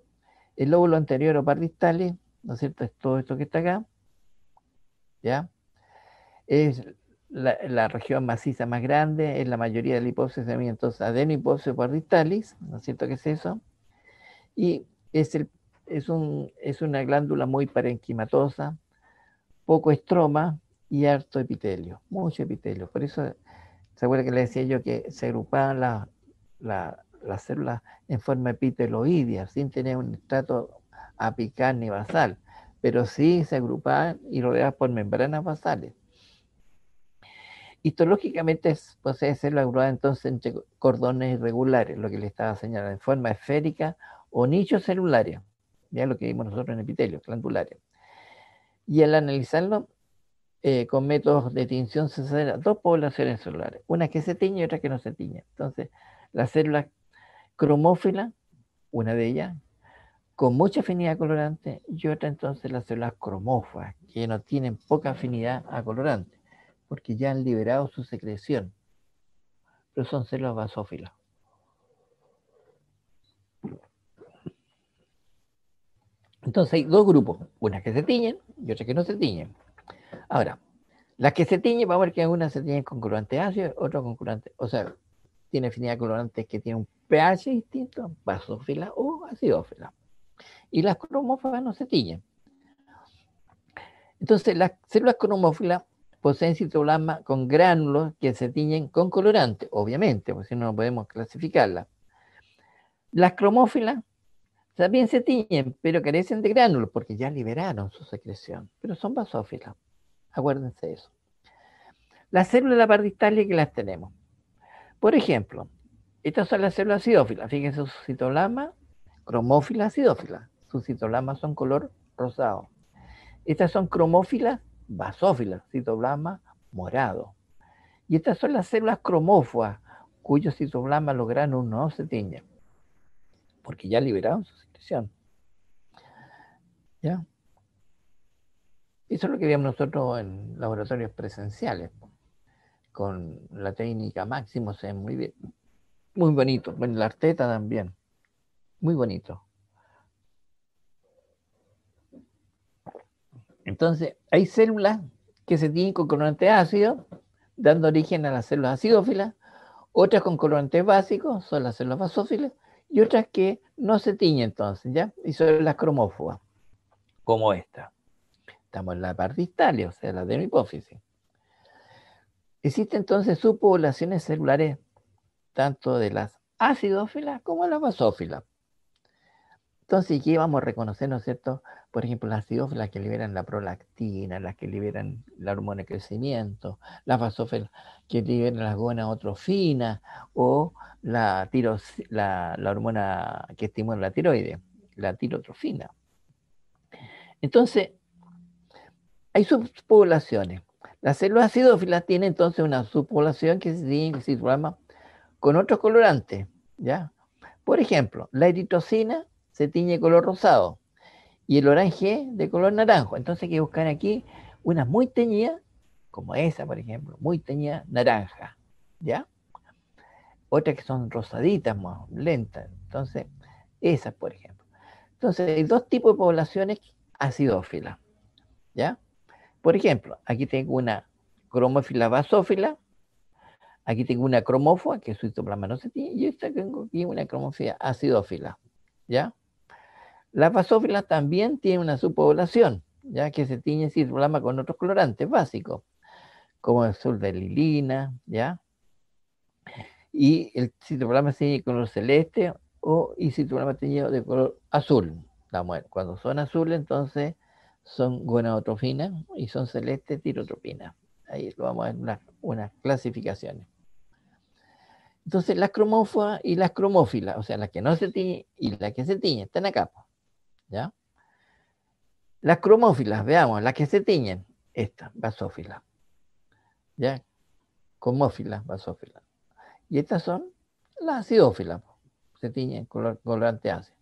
el lóbulo anterior o par distales, ¿no es cierto? Es todo esto que está acá, ¿ya? Es la, región maciza más grande es la mayoría de la hipófisis de entonces adenohipófisis ¿no es cierto que es eso? Y es, es, una glándula muy parenquimatosa, poco estroma y harto epitelio, mucho epitelio. Por eso, ¿se acuerda que le decía yo que se agrupaban las células en forma epiteloidea, sin tener un estrato apical ni basal, pero sí se agrupaban y rodeadas por membranas basales. Histológicamente es, posee células gruadas entonces entre cordones irregulares, lo que le estaba señalando, en forma esférica o nicho celulares, ya lo que vimos nosotros en epitelio, glandularia. Y al analizarlo eh, con métodos de tinción se dos poblaciones celulares, una que se tiñe y otra que no se tiñe. Entonces, las células cromófilas, una de ellas, con mucha afinidad a colorante, y otra entonces las células cromófagas, que no tienen poca afinidad a colorante porque ya han liberado su secreción, pero son células basófilas. Entonces hay dos grupos, unas que se tiñen y otras que no se tiñen. Ahora, las que se tiñen, vamos a ver que algunas se tiñen con colorante ácido, otras con colorante, o sea, tiene afinidad colorantes que tienen un pH distinto, basófila o acidófila. Y las cromófilas no se tiñen. Entonces, las células cromófilas poseen citoplasma con gránulos que se tiñen con colorante, obviamente, porque si no, no podemos clasificarla Las cromófilas también se tiñen, pero carecen de gránulos porque ya liberaron su secreción, pero son basófilas. Acuérdense de eso. Las células de la que las tenemos. Por ejemplo, estas son las células acidófilas. Fíjense su citoplasma, cromófilas acidófilas. Sus citoplasmas son color rosado. Estas son cromófilas basófilas, citoplasma morado. Y estas son las células cromófobas, cuyo citoblasma los granos, no se tiñen, porque ya liberaron su situación ¿Ya? Eso es lo que vemos nosotros en laboratorios presenciales, con la técnica máximo, se muy bien. Muy bonito, en la arteta también, muy bonito. Entonces, hay células que se tiñen con colorantes ácidos, dando origen a las células acidófilas, otras con colorantes básicos, son las células basófilas, y otras que no se tiñen entonces, ¿ya? Y son las cromófobas, como esta. Estamos en la parte distal, o sea, la de hipófisis. Existen entonces subpoblaciones celulares, tanto de las acidófilas como de las basófilas. Entonces, ¿qué vamos a reconocer, no es cierto? Por ejemplo, las acidófilas que liberan la prolactina, las que liberan la hormona de crecimiento, las vasófilas que liberan la otrofina, o la, la, hormona que estimula la tiroides, la tirotrofina. Entonces, hay subpoblaciones. Las células acidófilas tienen entonces una subpoblación que se llama con otros colorantes, ¿ya? Por ejemplo, la eritrocina se tiñe color rosado y el orange de color naranjo. Entonces hay que buscar aquí una muy teñida como esa, por ejemplo, muy teñida naranja, ¿ya? Otras que son rosaditas, más lentas. Entonces, esas, por ejemplo. Entonces, hay dos tipos de poblaciones acidófilas, ¿ya? Por ejemplo, aquí tengo una cromófila basófila, aquí tengo una cromófila que su citoplasma no se tiñe y esta tengo aquí una cromófila acidófila, ¿ya? Las vasófilas también tienen una subpoblación, ya que se tiñe citoplasma con otros colorantes básicos, como el sur de lilina, ¿ya? Y el citoplasma se tiñe de color celeste o y citoplasma tiñe de color azul. Cuando son azules, entonces son gonadotrofinas y son celestes tirotropinas. Ahí lo vamos a ver unas, unas clasificaciones. Entonces, las cromófobas y las cromófilas, o sea, las que no se tiñen y las que se tiñen, están acá. ¿ya? Las cromófilas, veamos, las que se tiñen, estas, basófilas, ¿ya? Cromófilas, basófilas. Y estas son las acidófilas, se tiñen colorante ácido.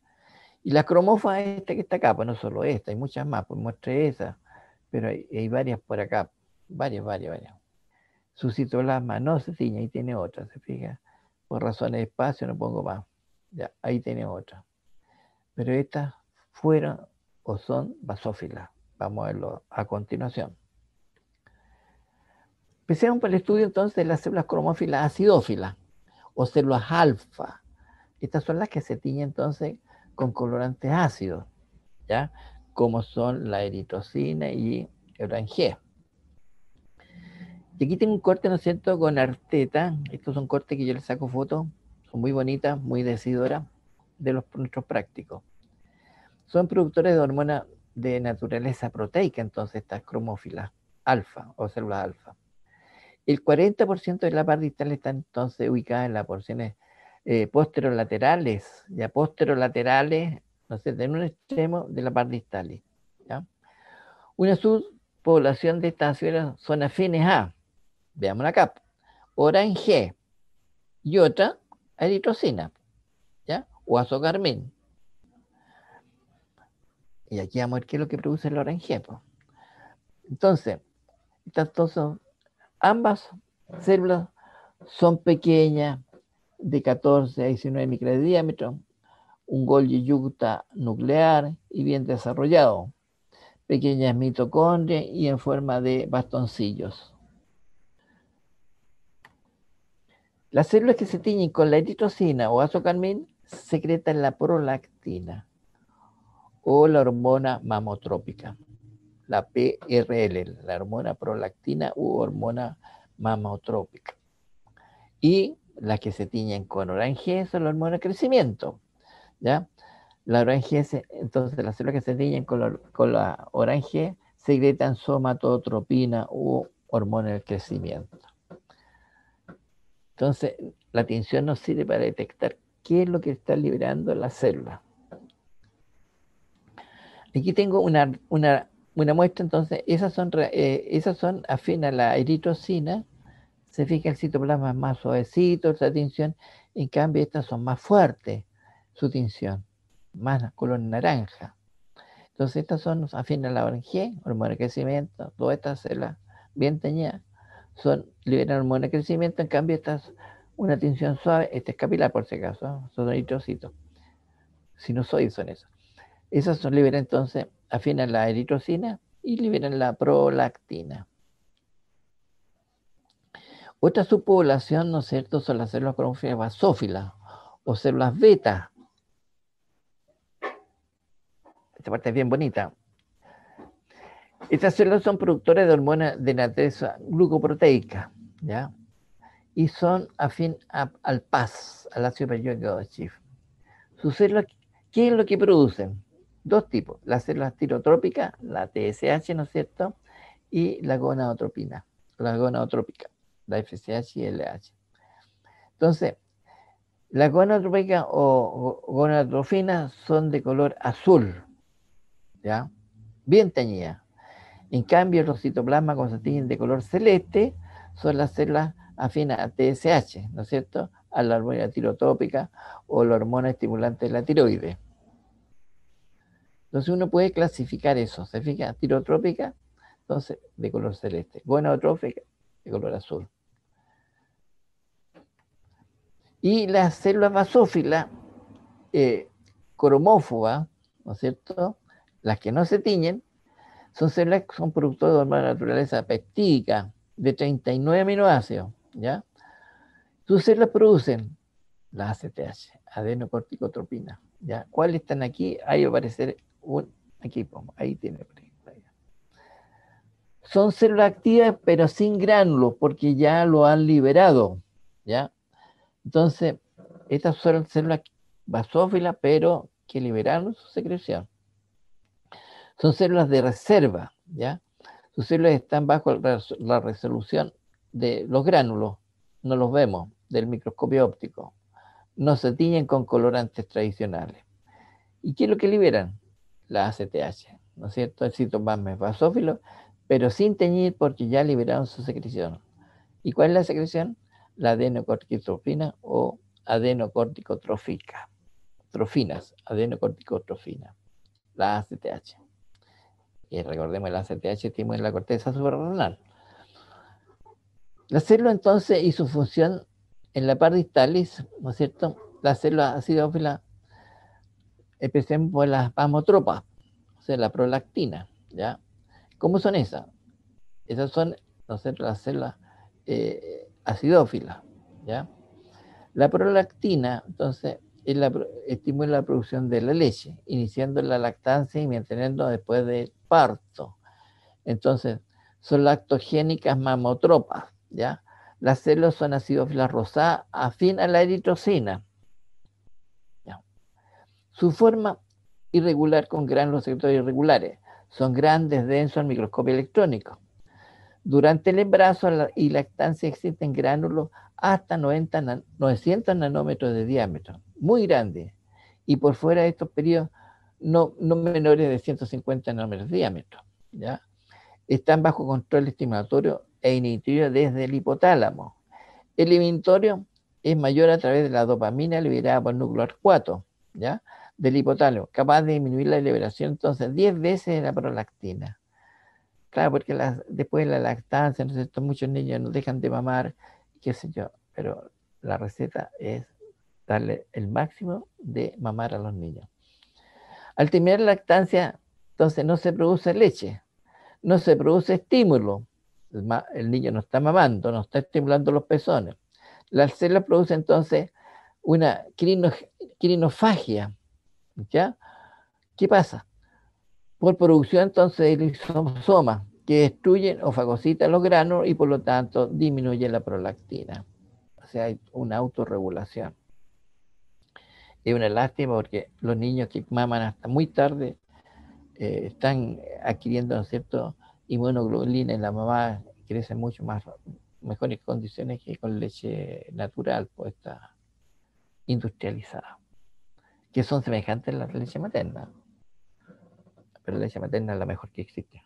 Y las cromófilas esta que está acá, pues no solo esta, hay muchas más, pues muestre esa, pero hay, varias por acá, varias, varias, varias. Su citoplasma no se tiñe, ahí tiene otra, se fija. Por razones de espacio no pongo más. Ya, ahí tiene otra. Pero esta fueron o son basófilas. Vamos a verlo a continuación. Empecemos por el estudio entonces de las células cromófilas acidófilas o células alfa. Estas son las que se tiñen entonces con colorantes ácidos, ¿ya? Como son la eritrocina y el Y aquí tengo un corte, ¿no es cierto?, con arteta. Estos son cortes que yo les saco fotos. Son muy bonitas, muy decidoras de los, nuestros prácticos son productores de hormonas de naturaleza proteica, entonces estas cromófilas alfa o células alfa. El 40% de la par distal está entonces ubicada en las porciones eh, posterolaterales, ya posterolaterales, no sé, en un extremo de la par distal. Una subpoblación de estas células son afines a, veamos acá, orange y otra eritrocina, ¿ya? o azogarmín. Y aquí vamos a ver qué es lo que produce el orangiepo. Entonces, estas dos son, ambas células son pequeñas, de 14 a 19 micras de diámetro, un Golgi yucta nuclear y bien desarrollado, pequeñas mitocondrias y en forma de bastoncillos. Las células que se tiñen con la eritrocina o azocarmín secretan la prolactina o la hormona mamotrópica, la PRL, la hormona prolactina u hormona mamotrópica. Y las que se tiñen con orange son la hormona de crecimiento, ¿ya? La orange, entonces las células que se tiñen con la, orange secretan somatotropina u hormona de crecimiento. Entonces, la tinción nos sirve para detectar qué es lo que está liberando la célula. Aquí tengo una, una, muestra, entonces, esas son, eh, esas son afines a la eritrocina, se fija el citoplasma es más suavecito, esa tinción, en cambio estas son más fuertes, su tinción, más color naranja. Entonces estas son afines a la orangía, hormona de crecimiento, todas estas células bien teñidas son, liberan hormona de crecimiento, en cambio estas una tinción suave, este es capilar por si acaso, ¿eh? son eritrocitos. Si no soy, son esos. Esas son liberan entonces, afinan la eritrocina y liberan la prolactina. Otra subpoblación, ¿no es cierto?, son las células cromofilas basófilas o células beta. Esta parte es bien bonita. Estas células son productoras de hormonas de naturaleza glucoproteica, ¿ya? Y son afín al PAS, al ácido periódico de Schiff. Sus células, ¿qué es lo que producen? dos tipos, las células tirotrópicas, la TSH, ¿no es cierto? Y la gonadotropina, la gonadotrópica, la FSH y LH. Entonces, la gonadotrópicas o gonadotrofinas son de color azul, ¿ya? Bien teñida. En cambio, los citoplasmas cuando se tienen de color celeste son las células afinas a TSH, ¿no es cierto? A la hormona tirotrópica o la hormona estimulante de la tiroides. Entonces uno puede clasificar eso, ¿se fija? Tirotrópica, entonces de color celeste. Gonadotrófica, de color azul. Y las células basófilas, eh, cromófobas, ¿no es cierto? Las que no se tiñen, son células que son productores de una de naturaleza peptídica, de 39 aminoácidos, ¿ya? Sus células producen la ACTH, adenocorticotropina, ¿ya? ¿Cuáles están aquí? Ahí va Aquí pongo, ahí tiene. Son células activas, pero sin gránulos, porque ya lo han liberado, ¿ya? Entonces, estas son células basófilas, pero que liberaron su secreción. Son células de reserva, ¿ya? Sus células están bajo la resolución de los gránulos, no los vemos, del microscopio óptico. No se tiñen con colorantes tradicionales. ¿Y qué es lo que liberan? la ACTH, ¿no es cierto? El citoplasma basófilo, pero sin teñir porque ya liberaron su secreción. ¿Y cuál es la secreción? La adenocorticotrofina o adenocorticotrofica. Trofinas, adenocorticotrofina, la ACTH. Y recordemos, la ACTH en la corteza suprarrenal. La célula entonces y su función en la par distalis, ¿no es cierto? La célula acidófila Empecemos por las mamotropas, o sea, la prolactina, ¿ya? ¿Cómo son esas? Esas son, las células eh, acidófilas, ¿ya? La prolactina, entonces, estimula la producción de la leche, iniciando la lactancia y manteniendo después del parto. Entonces, son lactogénicas mamotropas, ¿ya? Las células son acidófilas rosadas afín a la eritrocina. Su forma irregular con gránulos sectores irregulares. Son grandes, densos al microscopio electrónico. Durante el embarazo y lactancia existen gránulos hasta 900 nanómetros de diámetro, muy grandes, y por fuera de estos periodos no, menores de 150 nanómetros de diámetro. ¿ya? Están bajo control estimulatorio e inhibitorio desde el hipotálamo. El inhibitorio es mayor a través de la dopamina liberada por el núcleo 4, ¿ya? del hipotálamo, capaz de disminuir la liberación entonces 10 veces de la prolactina. Claro, porque después de la lactancia, Muchos niños no dejan de mamar, qué sé yo, pero la receta es darle el máximo de mamar a los niños. Al terminar la lactancia, entonces no se produce leche, no se produce estímulo. El, niño no está mamando, no está estimulando los pezones. la célula produce entonces una crino, crinofagia, ¿Ya? ¿Qué pasa? Por producción entonces de lisosoma, que destruyen o fagocitan los granos y por lo tanto disminuye la prolactina. O sea, hay una autorregulación. Es una lástima porque los niños que maman hasta muy tarde eh, están adquiriendo, ¿no cierto?, inmunoglobulina y la mamá crece mucho más, mejores condiciones que con leche natural, pues está industrializada que son semejantes a la leche materna. Pero la leche materna es la mejor que existe.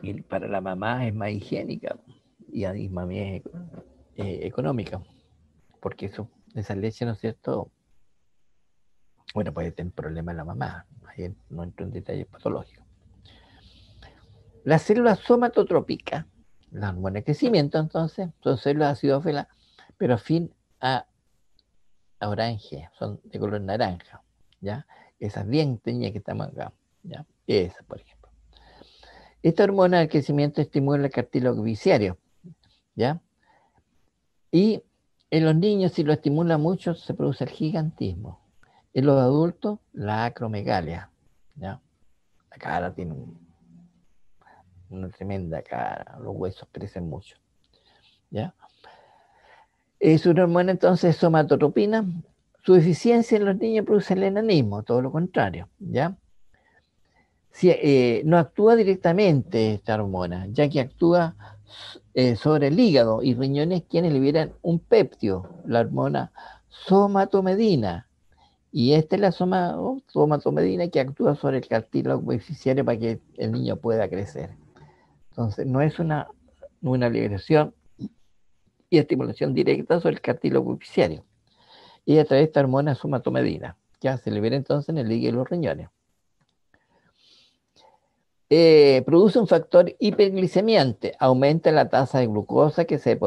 Y para la mamá es más higiénica y además es económica. Porque eso, esa leche, ¿no es cierto? Bueno, puede tener problemas la mamá. Ahí no entro en detalles patológicos. Las células somatotrópicas, las hormonas de crecimiento, entonces, son células acidófilas, pero fin a orange, son de color naranja, ¿ya? Esas bien teñidas que estamos acá, ¿ya? Esas, por ejemplo. Esta hormona del crecimiento estimula el cartílago viciario, ¿ya? Y en los niños, si lo estimula mucho, se produce el gigantismo. En los adultos, la acromegalia, ¿ya? La cara tiene una tremenda cara, los huesos crecen mucho, ¿ya? Es una hormona entonces somatotropina. Su eficiencia en los niños produce el enanismo, todo lo contrario, ¿ya? Si, eh, no actúa directamente esta hormona, ya que actúa eh, sobre el hígado y riñones quienes liberan un peptio la hormona somatomedina. Y esta es la somatomedina que actúa sobre el cartílago beneficiario para que el niño pueda crecer. Entonces, no es una, una liberación y estimulación directa sobre el cartílago Y a través de esta hormona somatomedina, que se libera entonces en el hígado y los riñones. Eh, produce un factor hiperglicemiante, aumenta la tasa de glucosa que se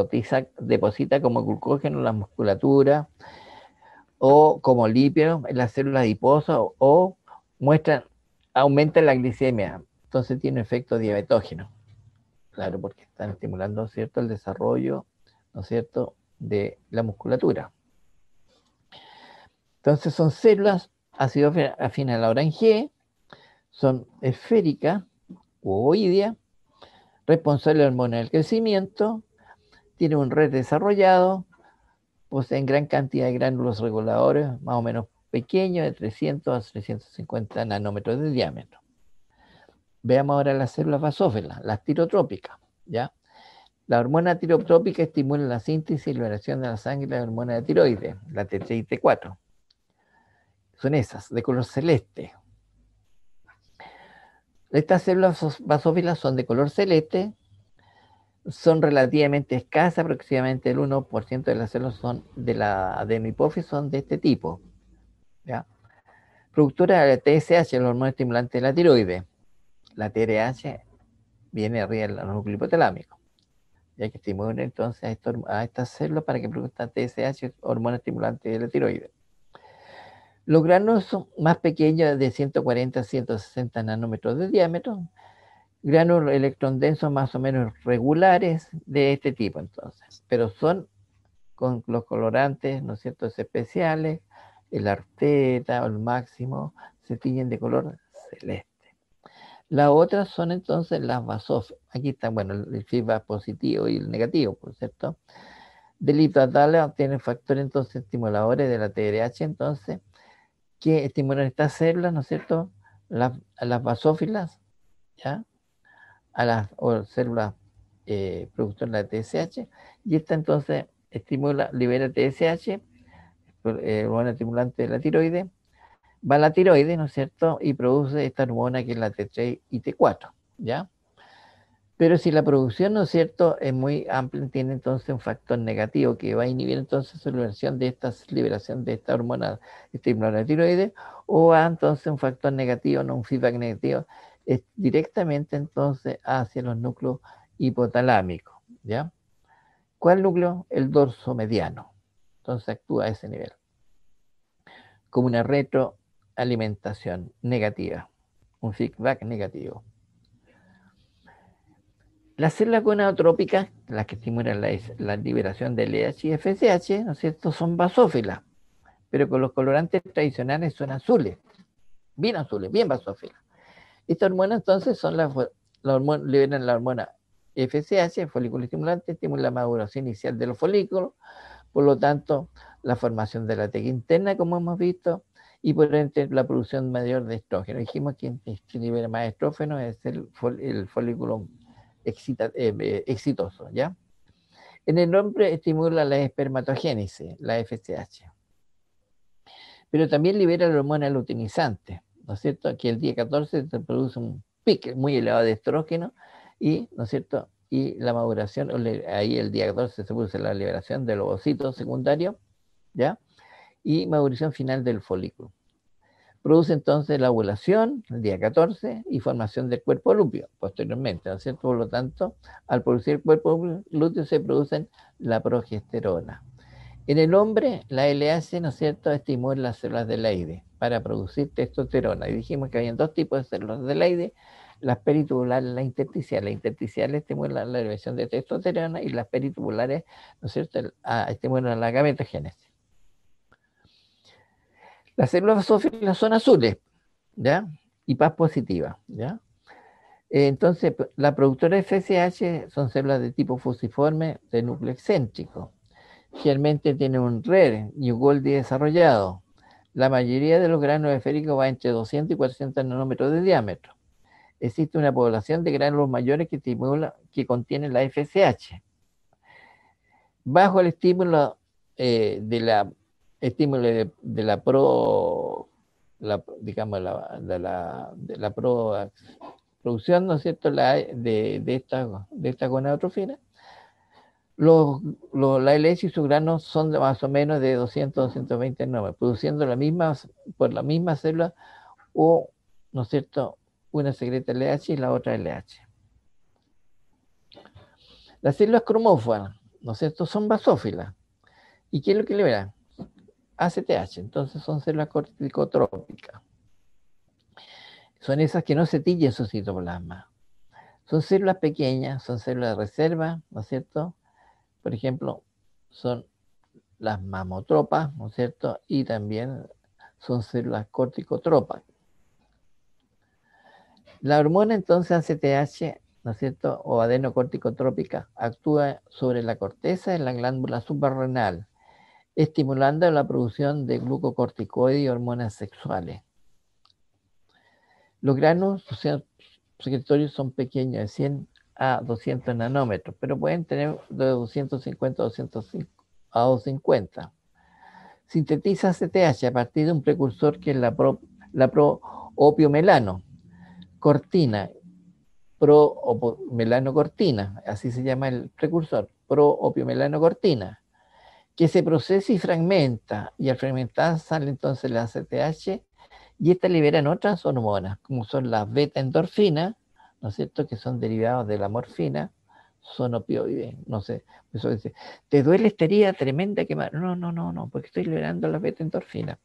deposita como glucógeno en la musculatura o como lípidos en las células adiposas o, muestra, aumenta la glicemia, entonces tiene efecto diabetógeno. Claro, porque están estimulando, ¿cierto?, el desarrollo ¿no es cierto?, de la musculatura. Entonces son células ácido afín a la orange, son esféricas o ovoideas, responsables de hormona del crecimiento, tienen un red desarrollado, poseen gran cantidad de gránulos reguladores, más o menos pequeños, de 300 a 350 nanómetros de diámetro. Veamos ahora las células basófilas, las tirotrópicas, ¿ya? La hormona tirotrópica estimula la síntesis y liberación de la sangre de la hormona de tiroides, la T3 y T4. Son esas, de color celeste. Estas células basófilas son de color celeste, son relativamente escasas, aproximadamente el 1% de las células son de la adenohipófisis son de este tipo. ¿ya? Productora de la TSH, la hormona estimulante de la tiroides. La TRH viene arriba del núcleo hipotelámico. Hay que estimular entonces a, esto, a estas células para que produzcan TSH, hormona estimulante de la tiroides. Los granos más pequeños de 140 a 160 nanómetros de diámetro, granos electrondensos más o menos regulares de este tipo entonces, pero son con los colorantes, ¿no es especiales, el arteta o el máximo, se tiñen de color celeste. La otra son entonces las basófilas. Aquí están, bueno, el feedback positivo y el negativo, por cierto. Deliplatala tiene factores entonces estimuladores de la TRH, entonces, que estimulan estas células, ¿no es cierto? Las, las basófilas, ¿ya? A las o células eh, productoras de TSH, y esta entonces estimula, libera TSH, eh, el hormona estimulante de la tiroides, va la tiroides, ¿no es cierto? Y produce esta hormona que es la T3 y T4, ¿ya? Pero si la producción, ¿no es cierto?, es muy amplia, tiene entonces un factor negativo que va a inhibir entonces la liberación de estas, liberación de esta hormona estimulante tiroides, o va entonces un factor negativo, no un feedback negativo, directamente entonces hacia los núcleos hipotalámicos, ¿ya? ¿Cuál núcleo? El dorso mediano. Entonces actúa a ese nivel. Como una retro alimentación negativa, un feedback negativo. Las células gonadotrópicas, las que estimulan la, liberación del LH y FSH, ¿no es cierto?, son basófilas, pero con los colorantes tradicionales son azules, bien azules, bien basófilas. Estas hormonas entonces son las, la liberan la hormona FSH, folículo estimulante, estimula la maduración inicial de los folículos, por lo tanto, la formación de la teca interna, como hemos visto, y por ende la producción mayor de estrógeno. Dijimos que se este, este libera más estrógeno es el, folículo eh, eh, exitoso, ¿ya? En el hombre estimula la espermatogénesis, la FSH. Pero también libera la hormona luteinizante, ¿no es cierto? Aquí el día 14 se produce un pique muy elevado de estrógeno y, ¿no es cierto? Y la maduración, ahí el día 14 se produce la liberación del ovocito secundario, ¿ya? y maduración final del folículo. Produce entonces la ovulación, el día 14, y formación del cuerpo lúteo, posteriormente, ¿no cierto? Por lo tanto, al producir el cuerpo lúteo se produce la progesterona. En el hombre, la LH, ¿no es cierto?, estimula las células del aire para producir testosterona. Y dijimos que había dos tipos de células del aire, las peritubulares, las intersticiales. Las intersticiales estimulan la liberación de testosterona y las peritubulares, ¿no es cierto?, ah, estimulan la gametogénesis. Las células basófilas son azules, ¿ya? Y paz positiva, ¿ya? Eh, entonces, la productora FSH son células de tipo fusiforme de núcleo excéntrico. Generalmente tiene un red y un desarrollado. La mayoría de los granos esféricos va entre 200 y 400 nanómetros de diámetro. Existe una población de granos mayores que, estimula, que contienen la FSH. Bajo el estímulo eh, de la estímulo de, la pro, digamos, de la, pro, producción, ¿no es cierto?, de, esta, de esta gonadotrofina. Los, los, la LH y su grano son de más o menos de 200-220 produciendo la misma, por la misma célula o, ¿no es cierto?, una secreta LH y la otra LH. Las células cromófanas, ¿no es cierto?, son basófilas. ¿Y qué es lo que liberan? ACTH, entonces son células corticotrópicas. Son esas que no se tillen su citoplasma. Son células pequeñas, son células de reserva, ¿no es cierto? Por ejemplo, son las mamotropas, ¿no es cierto? Y también son células corticotropas. La hormona entonces ACTH, ¿no es cierto? O adenocorticotrópica, actúa sobre la corteza de la glándula subarrenal, estimulando la producción de glucocorticoides y hormonas sexuales. Los granos secretorios son pequeños, de 100 a 200 nanómetros, pero pueden tener de 250 a a 250. Sintetiza CTH a partir de un precursor que es la, pro, la pro cortina, pro así se llama el precursor, pro cortina que se procesa y fragmenta, y al fragmentar sale entonces la ACTH, y estas liberan otras hormonas, como son las beta-endorfinas, ¿no es cierto?, que son derivados de la morfina, son opioides, no sé, eso dice, te duele esta herida tremenda quemar, no, no, no, no, porque estoy liberando las beta-endorfinas.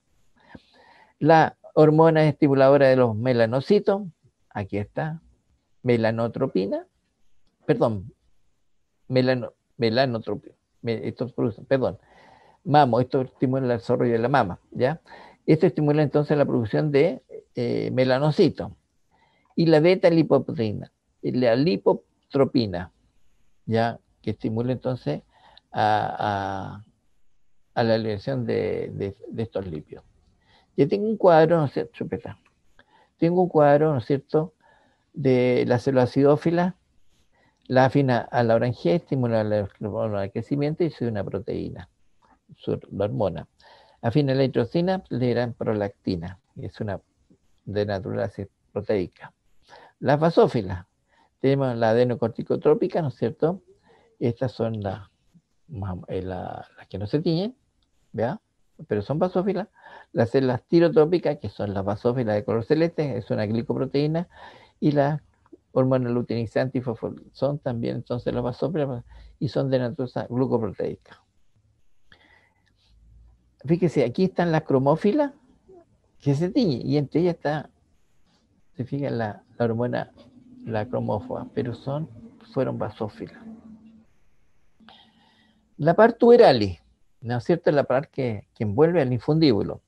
La hormona estimuladora de los melanocitos, aquí está, melanotropina, perdón, melan melanotropina, perdón, mamo, esto estimula el desarrollo de la mama, ¿ya? Esto estimula entonces la producción de eh, melanocito, Y la beta-lipoproteína, la lipotropina, ¿ya? Que estimula entonces a, la liberación de, estos lípidos. ya tengo un cuadro, ¿no es cierto? Tengo un cuadro, ¿no es cierto?, de la célula acidófila la afina a la orangía estimula el crecimiento y es una proteína, su, hormona. Afina a la le era prolactina, y es una de naturaleza proteica. Las basófilas, tenemos la adenocorticotrópica, ¿no es cierto? Estas son eh, las, que no se tiñen, ¿vea? Pero son basófilas. Las células tirotrópicas, que son las basófilas de color celeste, es una glicoproteína. Y las Hormonas luteinizantes y son también, entonces las basófilas y son de naturaleza glucoproteica. Fíjese, aquí están las cromófilas que se tiñen y entre ellas está, se fija la, hormona, la cromófoba, pero son, fueron basófilas. La partuberalis, ¿no es cierto? La parte que, envuelve al infundíbulo.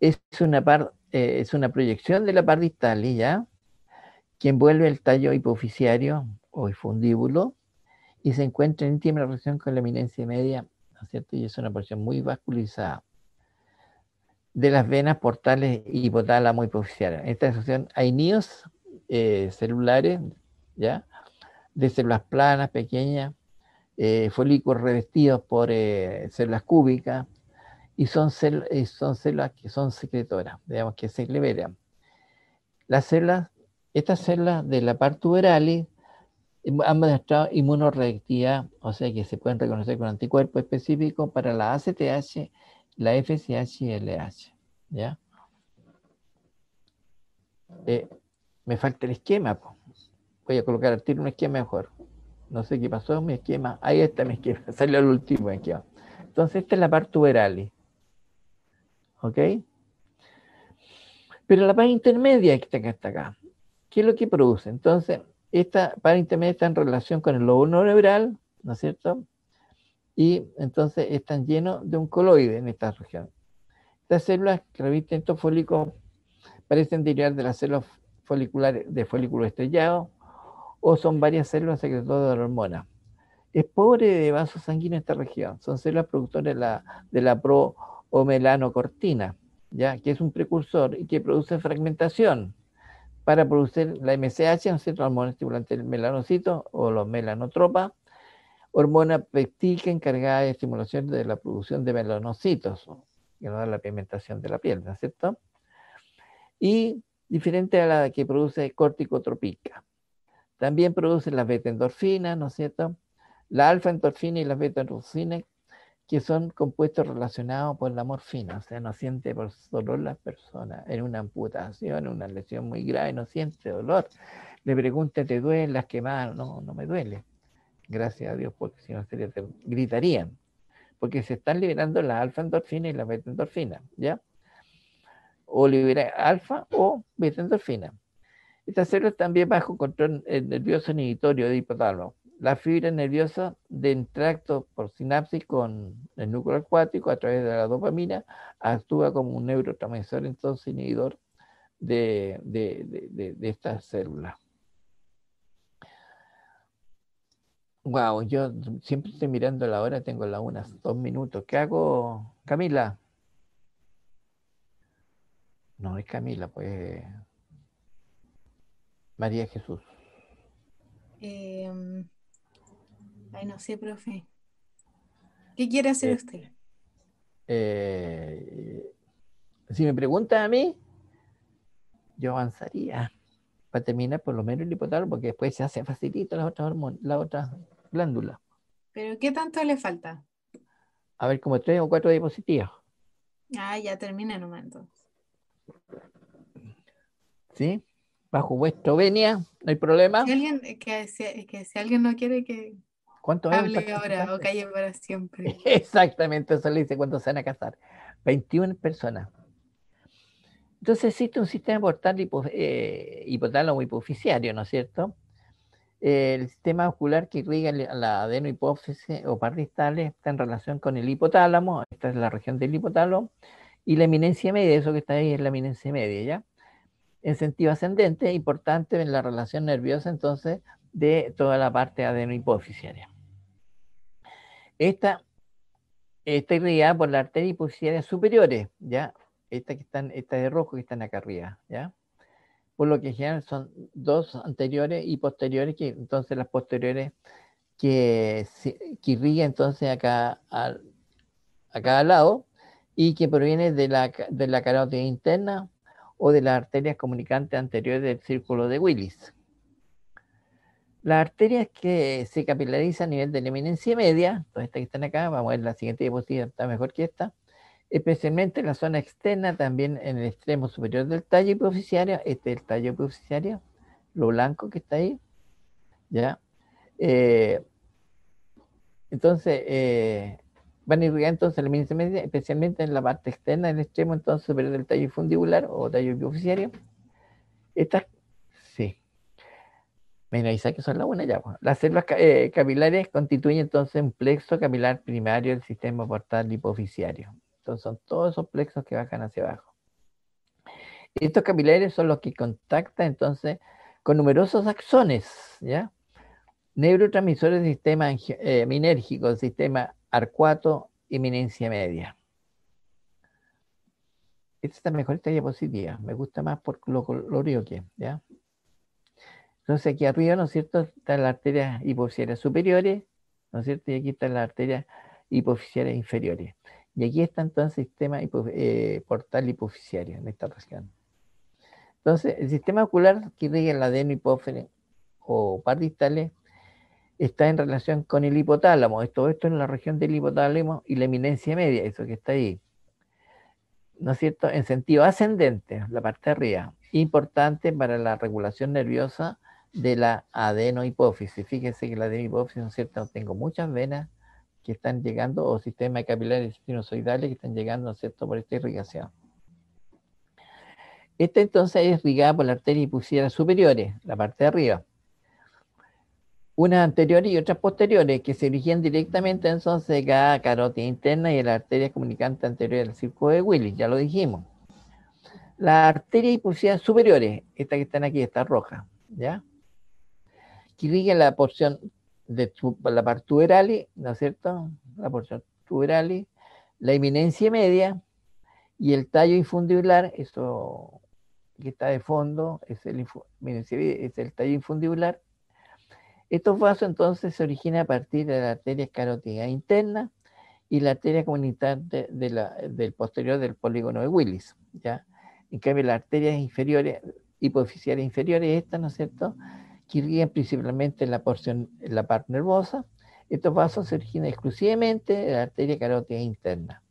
Es una, par, eh, es una proyección de la par distalis, ¿ya? que envuelve el tallo hipoficiario o fundíbulo y se encuentra en íntima relación con la eminencia media, ¿no es cierto? Y es una porción muy vasculizada de las venas portales y hipotálamo hipoficiaria. En esta situación hay nidos eh, celulares, ¿ya? De células planas, pequeñas, eh, folículos revestidos por eh, células cúbicas, y son, son células que son secretoras, digamos que se liberan. Las células estas células de la parte uberalis eh, han demostrado inmunoreactividad, o sea que se pueden reconocer con anticuerpos específicos para la ACTH, la FSH y LH. ¿ya? Eh, me falta el esquema. Voy a colocar al un esquema mejor. No sé qué pasó mi esquema. Ahí está mi esquema. *laughs* Salió el último esquema. Entonces, esta es la parte ¿Ok? Pero la parte intermedia que está acá. ¿Qué es lo que produce? Entonces, esta par está en relación con el lobo neural, ¿no es cierto? Y entonces están llenos de un coloide en esta región. Estas células que revisten estos fólicos parecen derivar de las células foliculares de folículo estrellado o son varias células secretoras de la hormona. Es pobre de vasos sanguíneos esta región. Son células productoras de la, pro omelanocortina ¿ya? que es un precursor y que produce fragmentación para producir la MCH, ¿no es cierto? Hormona estimulante del melanocito o los melanotropas, hormona peptídica encargada de estimulación de la producción de melanocitos, que nos da la pigmentación de la piel, ¿no es cierto? Y diferente a la que produce corticotropica. También produce las beta-endorfinas, ¿no es cierto? La alfa-endorfina y las beta-endorfinas que son compuestos relacionados por la morfina, o sea, no siente por dolor las personas. En una amputación, una lesión muy grave, no siente dolor. Le pregunta, ¿te duele las quemadas? No, no me duele. Gracias a Dios, porque si no sería, te gritarían. Porque se están liberando la alfa endorfinas y la beta endorfinas, ¿ya? O libera alfa o beta endorfina. Estas células también bajo control eh, nervioso inhibitorio de hipotálamo la fibra nerviosa de entracto por sinapsis con el núcleo acuático a través de la dopamina, actúa como un neurotransmisor entonces inhibidor de, de, de, de estas células. Wow, yo siempre estoy mirando la hora, tengo la unas dos minutos. ¿Qué hago, Camila? No, es Camila, pues. María Jesús. Eh, Ay, no sé, profe. ¿Qué quiere hacer eh, usted? Eh, si me pregunta a mí, yo avanzaría para terminar por lo menos el hipotálamo, porque después se hace facilito las otras glándulas. ¿Pero qué tanto le falta? A ver, como tres o cuatro diapositivas. Ah, ya termina nomás entonces. ¿Sí? Bajo vuestro venia, no hay problema. que si alguien no quiere que, ¿Cuánto Hable ahora o calle para siempre. *laughs* Exactamente, eso le dice cuando se van a casar. 21 personas. Entonces existe un sistema portal eh, hipotálamo hipoficiario, ¿no es cierto? Eh, el sistema vascular que irriga la adenohipófisis o parristales está en relación con el hipotálamo, esta es la región del hipotálamo, y la eminencia media, eso que está ahí es la eminencia media, ¿ya? En sentido ascendente, importante en la relación nerviosa entonces de toda la parte adenohipofisiaria. Esta está irrigada por la arteria hipoxidarias superiores, ¿ya? esta que están, esta de rojo que están acá arriba, ¿ya? Por lo que son dos anteriores y posteriores, que entonces las posteriores que, que entonces acá a cada lado y que proviene de la, de la carótida interna o de las arterias comunicantes anteriores del círculo de Willis. Las arterias que se capilarizan a nivel de la eminencia media, todas estas que están acá, vamos a ver la siguiente diapositiva, está mejor que esta, especialmente en la zona externa, también en el extremo superior del tallo hipoficiario, este es el tallo hipoficiario, lo blanco que está ahí, ¿ya? Eh, entonces, eh, van a irrigar entonces la eminencia media, especialmente en la parte externa, del extremo entonces superior del tallo fundibular o tallo hipoficiario. Estas que son la buena ya. Pues. Las células eh, capilares constituyen entonces un plexo capilar primario del sistema portal hipoficiario. Entonces son todos esos plexos que bajan hacia abajo. Estos capilares son los que contactan entonces con numerosos axones, ¿ya? Neurotransmisores del sistema eh, minérgico, del sistema arcuato, eminencia media. Esta es la mejor esta diapositiva, me gusta más por lo colorido que, ¿ya? Entonces aquí arriba, ¿no es cierto?, están las arterias hipoficiales superiores, ¿no es cierto?, y aquí están las arterias hipoficiales inferiores. Y aquí está entonces el sistema eh, portal hipoficiario en esta región. Entonces, el sistema ocular que rige el adeno hipófeno o pardistales está en relación con el hipotálamo. Esto, esto en la región del hipotálamo y la eminencia media, eso que está ahí. ¿No es cierto? En sentido ascendente, la parte de arriba. Importante para la regulación nerviosa de la adenohipófisis. Fíjense que la adenohipófisis, ¿no es cierto? Tengo muchas venas que están llegando, o sistema de capilares sinusoidales que están llegando, ¿no es cierto?, por esta irrigación. Esta entonces es irrigada por la arteria hipoxidera superiores, la parte de arriba. Unas anteriores y otras posteriores, que se originan directamente entonces de cada carótida interna y de la arteria comunicante anterior del circo de Willis, ya lo dijimos. las arterias hipoxidera superiores, esta que están aquí, está roja, ¿ya? adquirir la porción de la parte tuberal, ¿no es cierto? La porción tuberal, la eminencia media y el tallo infundibular, eso que está de fondo, es el, es el tallo infundibular. Estos vasos entonces se originan a partir de la arteria carótida interna y la arteria comunitaria de del posterior del polígono de Willis. ¿ya? En cambio, las arterias inferiores, hipoficiales inferiores, estas, ¿no es cierto?, que irrigan principalmente la, porción, la parte nervosa. Estos vasos se originan exclusivamente de la arteria carótida interna.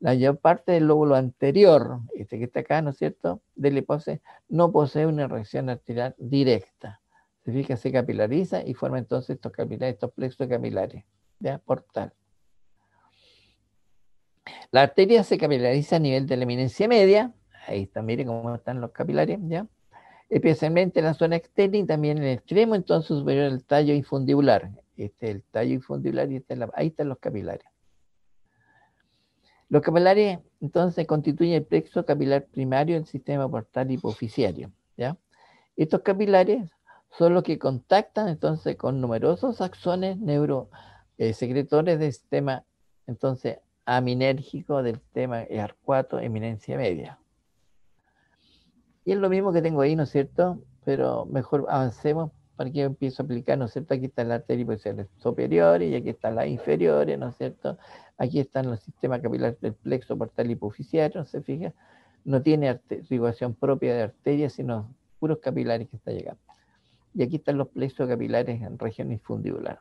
La mayor parte del lóbulo anterior, este que está acá, ¿no es cierto?, del hipófisis, no posee una reacción arterial directa. Se fija, se capilariza y forma entonces estos capilares, estos plexos capilares, ¿ya? Portal. La arteria se capilariza a nivel de la eminencia media. Ahí está, miren cómo están los capilares, ¿ya? especialmente en la zona externa y también en el extremo, entonces superior el tallo infundibular. Este es el tallo infundibular y este ahí están los capilares. Los capilares entonces constituyen el plexo capilar primario del sistema portal hipoficiario. ¿ya? Estos capilares son los que contactan entonces con numerosos axones neurosecretores eh, del sistema entonces aminérgico del sistema ER4 eminencia media. Y es lo mismo que tengo ahí, ¿no es cierto? Pero mejor avancemos para que yo empiezo a aplicar, ¿no es cierto? Aquí están las arterias superiores y aquí están las inferiores, ¿no es cierto? Aquí están los sistemas capilares del plexo portal hipoficial, ¿no se fija? No tiene irrigación propia de arterias, sino puros capilares que está llegando. Y aquí están los plexos capilares en región infundibular.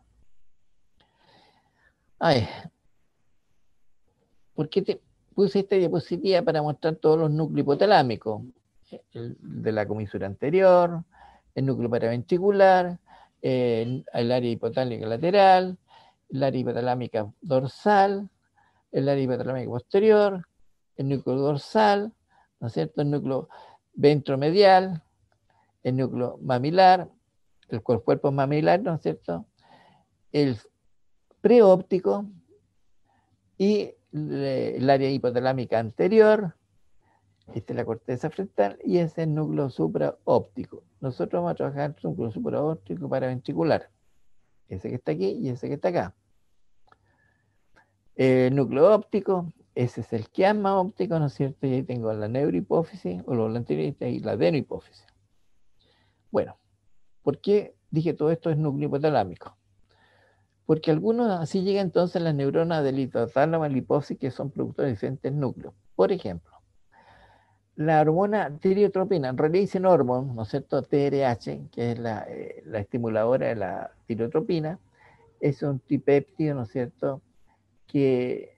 Ay, ¿por qué te puse esta diapositiva para mostrar todos los núcleos hipotalámicos? el, de la comisura anterior, el núcleo paraventricular, el, área hipotálica lateral, el área hipotalámica dorsal, el área hipotalámica posterior, el núcleo dorsal, ¿no es cierto? El núcleo ventromedial, el núcleo mamilar, el cuerpo mamilar, ¿no es cierto? El preóptico y el área hipotalámica anterior, esta es la corteza frontal y ese es el núcleo supraóptico. Nosotros vamos a trabajar el núcleo supraóptico ventricular. Ese que está aquí y ese que está acá. El eh, núcleo óptico, ese es el quiasma óptico, ¿no es cierto? Y ahí tengo la neurohipófisis, o los anterior, y la adenohipófisis. Bueno, ¿por qué dije todo esto es núcleo hipotalámico? Porque algunos así llegan entonces las neuronas del hipotálamo y la hipófisis que son productores de diferentes núcleos. Por ejemplo, la hormona tirotropina, en realidad dicen hormón, ¿no es cierto? TRH, que es eh, la, estimuladora de la tirotropina, es un tripéptido, ¿no es cierto? Que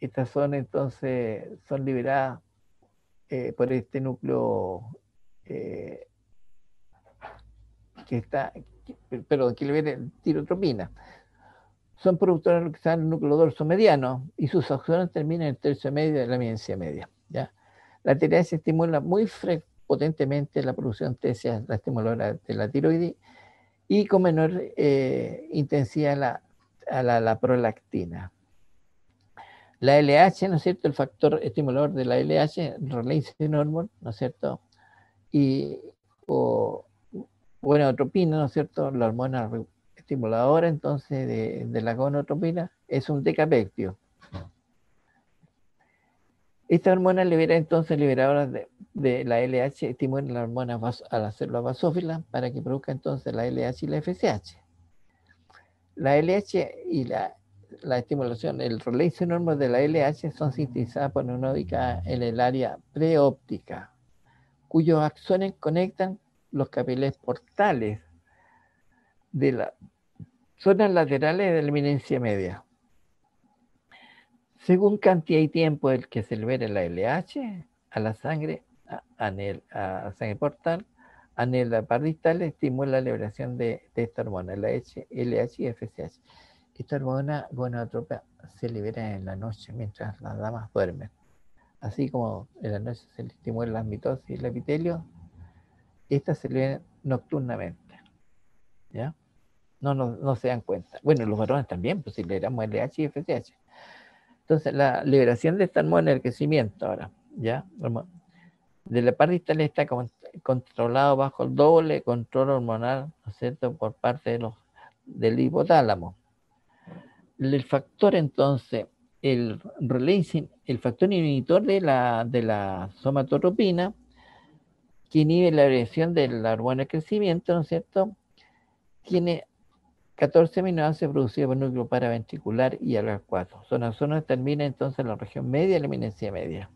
estas son entonces, son liberadas eh, por este núcleo eh, que está, pero perdón, que libera tirotropina. Son productores de lo que se llama el núcleo dorso mediano y sus acciones terminan en el tercio medio de la miencia media. ¿ya? La tiroides estimula muy potentemente la producción TSH, la estimuladora de la tiroides, y con menor eh, intensidad la, a la, prolactina. La LH, ¿no es cierto? El factor estimulador de la LH, un Hormone, ¿no es cierto? Y, o, bueno, ¿no es cierto? La hormona estimuladora, entonces, de, la gonotropina, es un decapectio. Esta hormona libera entonces liberadoras de, la LH, estimula la hormona a la célula vasófila para que produzca entonces la LH y la FSH. La LH y la, la estimulación, el release normal de la LH son sintetizadas por ubicada en el área preóptica, cuyos axones conectan los capilares portales de las zonas laterales de la eminencia media según cantidad y tiempo el que se libera la LH a la sangre, a, la sangre portal, anhela pardistal, estimula la liberación de, esta hormona, la LH y FSH. Esta hormona gonadotropia se libera en la noche mientras las damas duermen. Así como en la noche se le estimula la mitosis y el epitelio, esta se libera nocturnamente. No, no, no se dan cuenta. Bueno, los varones también, pues si liberamos LH y FSH. Entonces, la liberación de esta hormona el crecimiento ahora, ¿ya? De la parte distal está controlado bajo el doble control hormonal, ¿no es cierto?, por parte de los, del hipotálamo. El factor, entonces, el releasing, el factor inhibitor de la, de la somatotropina, que inhibe la liberación de la hormona del crecimiento, ¿no es cierto?, tiene 14 aminoácidos se producidos por núcleo paraventricular y al 4 Zona zonas termina entonces la región media y la eminencia media.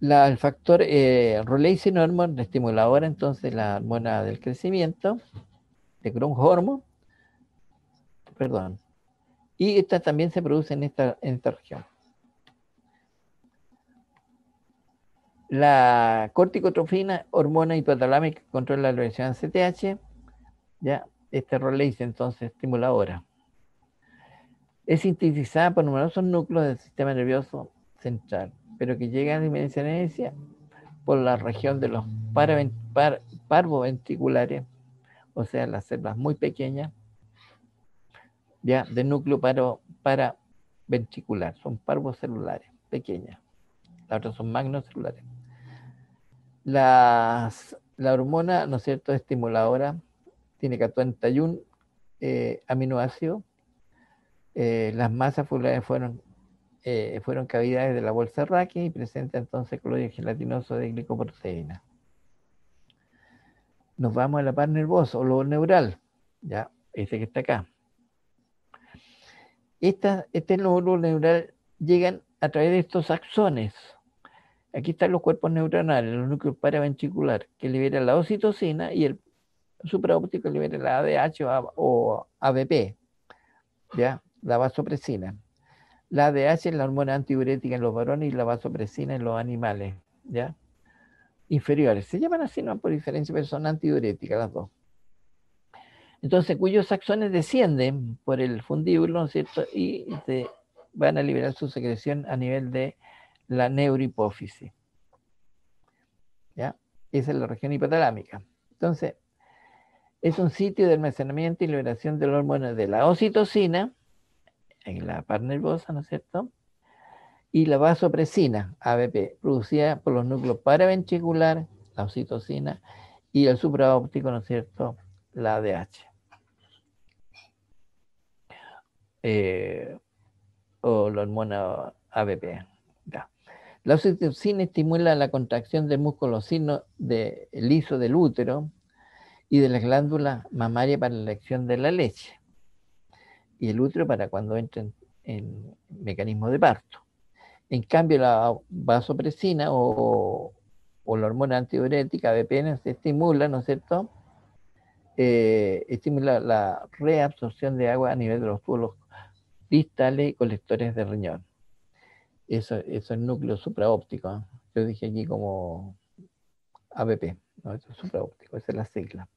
el factor eh, Roley Releasing Hormone, la estimuladora entonces la hormona del crecimiento, de Crohn's Hormone, perdón, y esta también se produce en esta, región. La corticotrofina, hormona hipotalámica controla la relación de CTH, ya, este rol dice entonces estimuladora. Es sintetizada por numerosos núcleos del sistema nervioso central, pero que llega a herencia por la región de los parvoventriculares, o sea, las células muy pequeñas, ya de núcleo para, son parvocelulares, pequeñas. Las otras son magnocelulares. Las, la hormona, ¿no es cierto?, estimuladora tiene 41 eh, aminoácidos. Eh, las masas fueron, eh, fueron cavidades de la bolsa raquia y presenta entonces clorio gelatinoso de glicoproteína. Nos vamos a la par nervosa o lo neural, ya, ese que está acá. Esta, este olor neural llegan a través de estos axones. Aquí están los cuerpos neuronales, los núcleos paraventricular, que liberan la oxitocina y el superóptico libera la ADH o ABP, ¿ya? la vasopresina. La ADH es la hormona antidiurética en los varones y la vasopresina en los animales, ¿ya? Inferiores. Se llaman así, ¿no? Por diferencia, pero son antidiuréticas las dos. Entonces, cuyos axones descienden por el fundíbulo, cierto? Y van a liberar su secreción a nivel de la neurohipófisis. ¿Ya? Esa es la región hipotalámica. Entonces, es un sitio de almacenamiento y liberación de la hormona de la oxitocina, en la par nervosa, ¿no es cierto? Y la vasopresina, ABP, producida por los núcleos paraventricular, la oxitocina, y el supraóptico, ¿no es cierto? La ADH. Eh, o la hormona ABP. La oxitocina estimula la contracción del músculo sino de, liso del útero, y de la glándula mamaria para la elección de la leche y el útero para cuando entren en, mecanismo de parto. En cambio, la vasopresina o, la hormona antidiurética ABP se estimula, ¿no es cierto? Eh, estimula la reabsorción de agua a nivel de los túbulos distales y colectores de riñón. Eso, es el núcleo supraóptico. ¿eh? Yo dije allí como ABP, es supraóptico, esa es la sigla.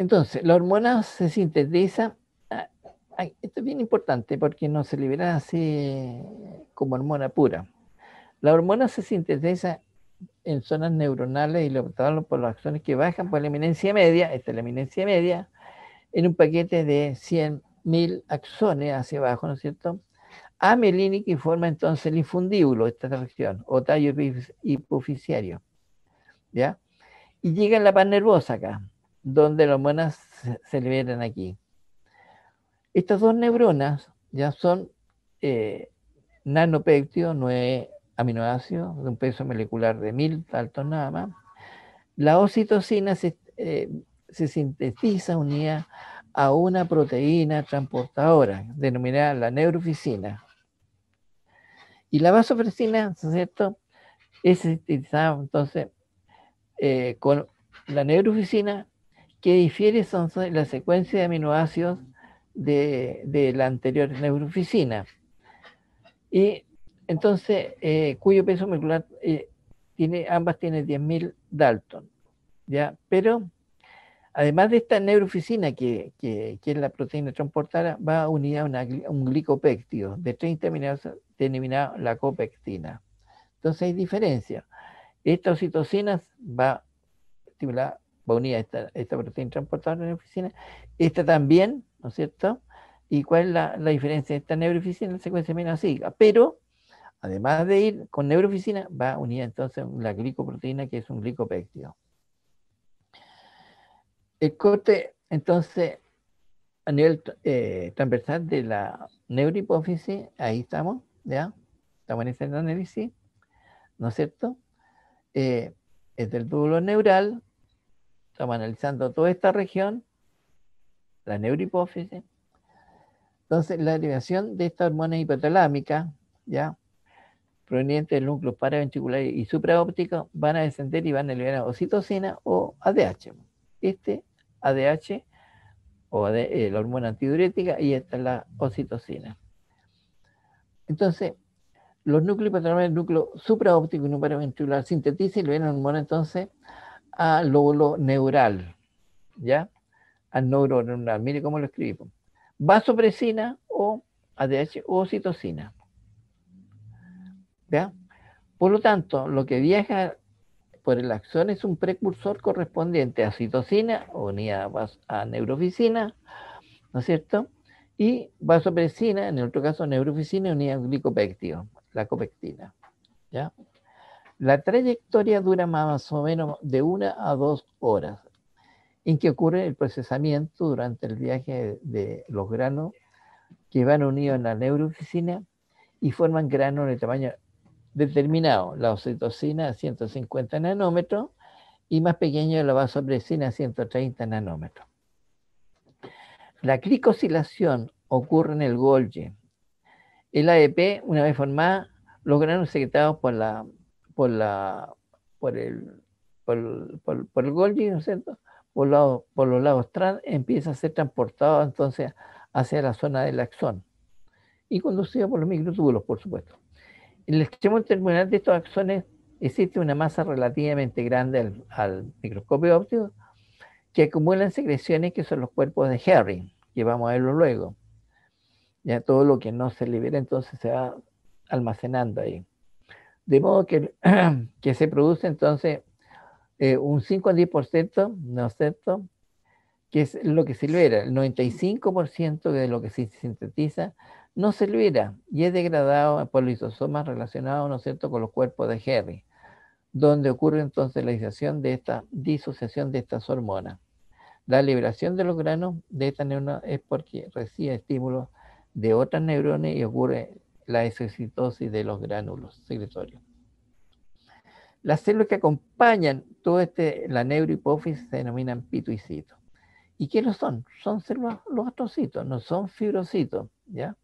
Entonces, la hormona se sintetiza, ah, esto es bien importante porque no se libera así como hormona pura. La hormona se sintetiza en zonas neuronales y lo tratamos por las axones que bajan por la eminencia media, esta es la eminencia media, en un paquete de 100.000 axones hacia abajo, ¿no es cierto? Amelínica y forma entonces el infundíbulo, esta región, o tallo hipoficiario, ¿ya? Y llega en la paz nervosa acá, donde las hormonas se liberan aquí. Estas dos neuronas ya son eh, no aminoácidos, de un peso molecular de 1000 dalton nada más. La oxitocina eh, se, sintetiza unida a una proteína transportadora denominada la neurofisina. Y la vasofresina, ¿cierto? Es sintetizada entonces eh, con la neurofisina que difiere son, la secuencia de aminoácidos de, la anterior neurofisina. Y entonces, eh, cuyo peso molecular eh, tiene, ambas tienen 10.000 Dalton. ¿ya? Pero además de esta neurofisina, que, que, que, es la proteína transportada, va unida a un glicopéctido de 30 aminoácidos denominado la copectina. Entonces hay diferencia. Esta oxitocina va a estimular va unida esta, esta proteína la neurofisina, esta también, ¿no es cierto? ¿Y cuál es la, la diferencia? Esta neuroficina la secuencia siga, pero además de ir con neurofisina, va unida entonces la glicoproteína, que es un glicopéptido. El corte, entonces, a nivel eh, transversal de la neurohipófisis, ahí estamos, ¿ya? Estamos en ese análisis, ¿no es cierto? Eh, es del túbulo neural, Estamos analizando toda esta región, la neurohipófisis. Entonces, la derivación de estas hormonas hipotalámicas ¿ya? proveniente del núcleo paraventricular y supraóptico, van a descender y van a liberar oxitocina o ADH. Este ADH o eh, la hormona antidiurética y esta es la oxitocina. Entonces, los núcleos hipotalámicos, el núcleo supraóptico y núcleo paraventricular sintetizan y liberan hormona entonces al lóbulo neural, ¿ya? Al lóbulo neural, mire cómo lo escribo. Vasopresina o ADH o citocina. ¿Ya? Por lo tanto, lo que viaja por el axón es un precursor correspondiente a citocina, unida a, neurofisina, ¿no es cierto? Y vasopresina, en el otro caso neurofisina, unida a glicopectio, la copectina. ¿Ya? La trayectoria dura más o menos de una a dos horas, en que ocurre el procesamiento durante el viaje de los granos que van unidos en la neuroficina y forman granos de tamaño determinado, la oxitocina a 150 nanómetros y más pequeño la vasopresina a 130 nanómetros. La glicosilación ocurre en el Golgi. El ADP, e una vez formado, los granos secretados por la por la por el por, el Golgi, ¿no es Por, por los lados trans empieza a ser transportado entonces hacia la zona del axón y conducido por los microtúbulos, por supuesto. En el extremo terminal de estos axones existe una masa relativamente grande al, microscopio óptico que acumulan secreciones que son los cuerpos de Herring, que vamos a verlo luego. Ya todo lo que no se libera entonces se va almacenando ahí. De modo que, *clears throat* que se produce entonces eh, un 5 a 10%, ¿no es cierto? Que es lo que se libera. El 95% de lo que se sintetiza no se libera y es degradado por los isosomas relacionados, ¿no es cierto?, con los cuerpos de Herry, donde ocurre entonces la liberación de esta, disociación de estas hormonas. La liberación de los granos de esta neurona es porque recibe estímulos de otras neuronas y ocurre la exocitosis de los gránulos secretorios. Las células que acompañan todo este, la neurohipófisis se denominan pituicitos. ¿Y qué lo son? Son células, los astrocitos, no son fibrocitos, ¿ya?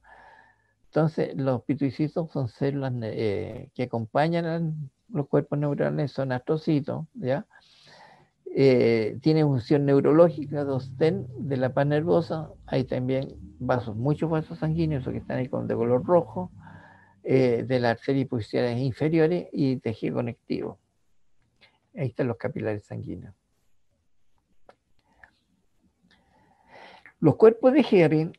Entonces, los pituicitos son células eh, que acompañan los cuerpos neuronales, son astrocitos, ¿ya? Eh, tiene función neurológica, dos TEN de la pan nervosa, hay también vasos, muchos vasos sanguíneos que están ahí con de color rojo, eh, de las arterias posteriores inferiores y tejido conectivo. Ahí están los capilares sanguíneos. Los cuerpos de Herring,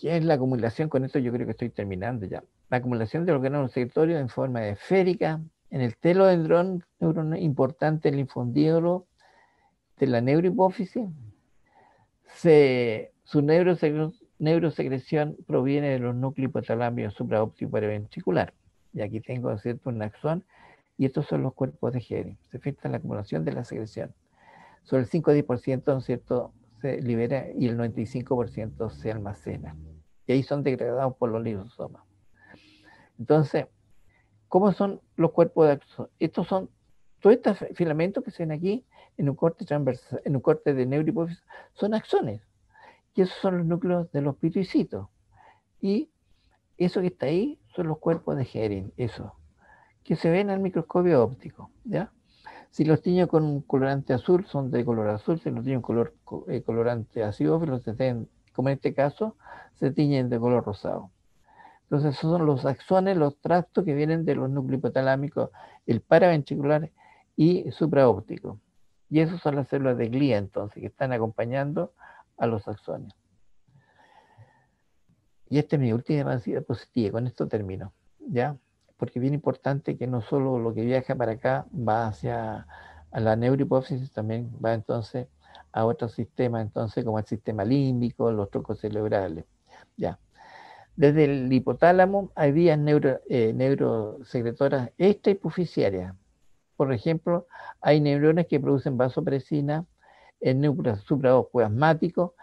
que es la acumulación, con esto yo creo que estoy terminando ya, la acumulación de los granos sectorio en forma esférica, en el telodendrón, neurona importante el infundíolo de la neurohipófisis, se, su neurosecreción proviene de los núcleos hipotalámicos supraóptico paraventricular. Y aquí tengo cierto un axón y estos son los cuerpos de Géry. Se afecta la acumulación de la secreción. Sobre el 5-10%, cierto?, se libera y el 95% se almacena. Y ahí son degradados por los lisosomas. Entonces, ¿Cómo son los cuerpos de axón? Estos son todos estos filamentos que se ven aquí en un corte transversal, en un corte de neurohipófisis, son axones. Y esos son los núcleos de los pituicitos. Y eso que está ahí son los cuerpos de Herring, eso, que se ven al microscopio óptico. ¿ya? Si los tiño con un colorante azul, son de color azul. Si los tiño con color, eh, colorante ácido, como en este caso, se tiñen de color rosado. Entonces, esos son los axones, los tractos que vienen de los núcleos hipotalámicos, el paraventricular y supraóptico. Y esas son las células de glía, entonces, que están acompañando a los axones. Y esta es mi última diapositiva, con esto termino, ¿ya? Porque es bien importante que no solo lo que viaja para acá va hacia la neurohipófisis, también va entonces a otros sistemas, entonces como el sistema límbico, los troncos cerebrales, ¿ya? Desde el hipotálamo hay vías neuro, eh, neurosecretoras Por ejemplo, hay neuronas que producen vasopresina, el núcleo supraoscuasmático,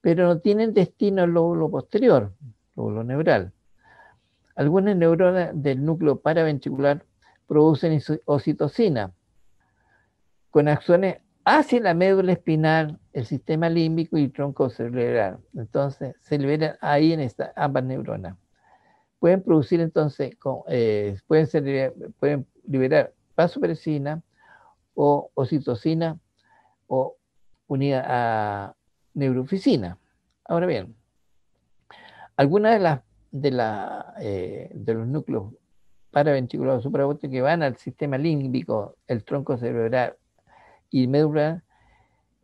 pero no tienen destino al lóbulo posterior, lóbulo neural. Algunas neuronas del núcleo paraventricular producen ocitocina con acciones hacia la médula espinal el sistema límbico y el tronco cerebral. Entonces, se liberan ahí en estas ambas neuronas. Pueden producir entonces, eh, pueden, ser, pueden liberar vasopresina o ocitocina o unida a neurofisina. Ahora bien, algunas de las de, la, eh, de los núcleos o supraópticos que van al sistema límbico, el tronco cerebral y médula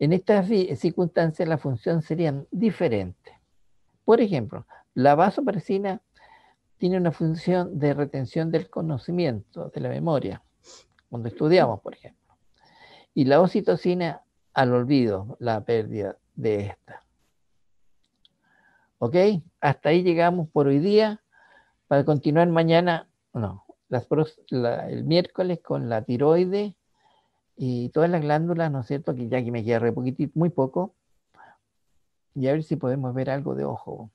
en estas circunstancias la función serían diferente. Por ejemplo, la vasopresina tiene una función de retención del conocimiento, de la memoria, cuando estudiamos, por ejemplo. Y la oxitocina al olvido, la pérdida de esta. ¿Ok? Hasta ahí llegamos por hoy día. Para continuar mañana, no, el miércoles con la tiroide y todas las glándulas, ¿no es cierto? Aquí ya que me queda poquitito, muy poco, y a ver si podemos ver algo de ojo.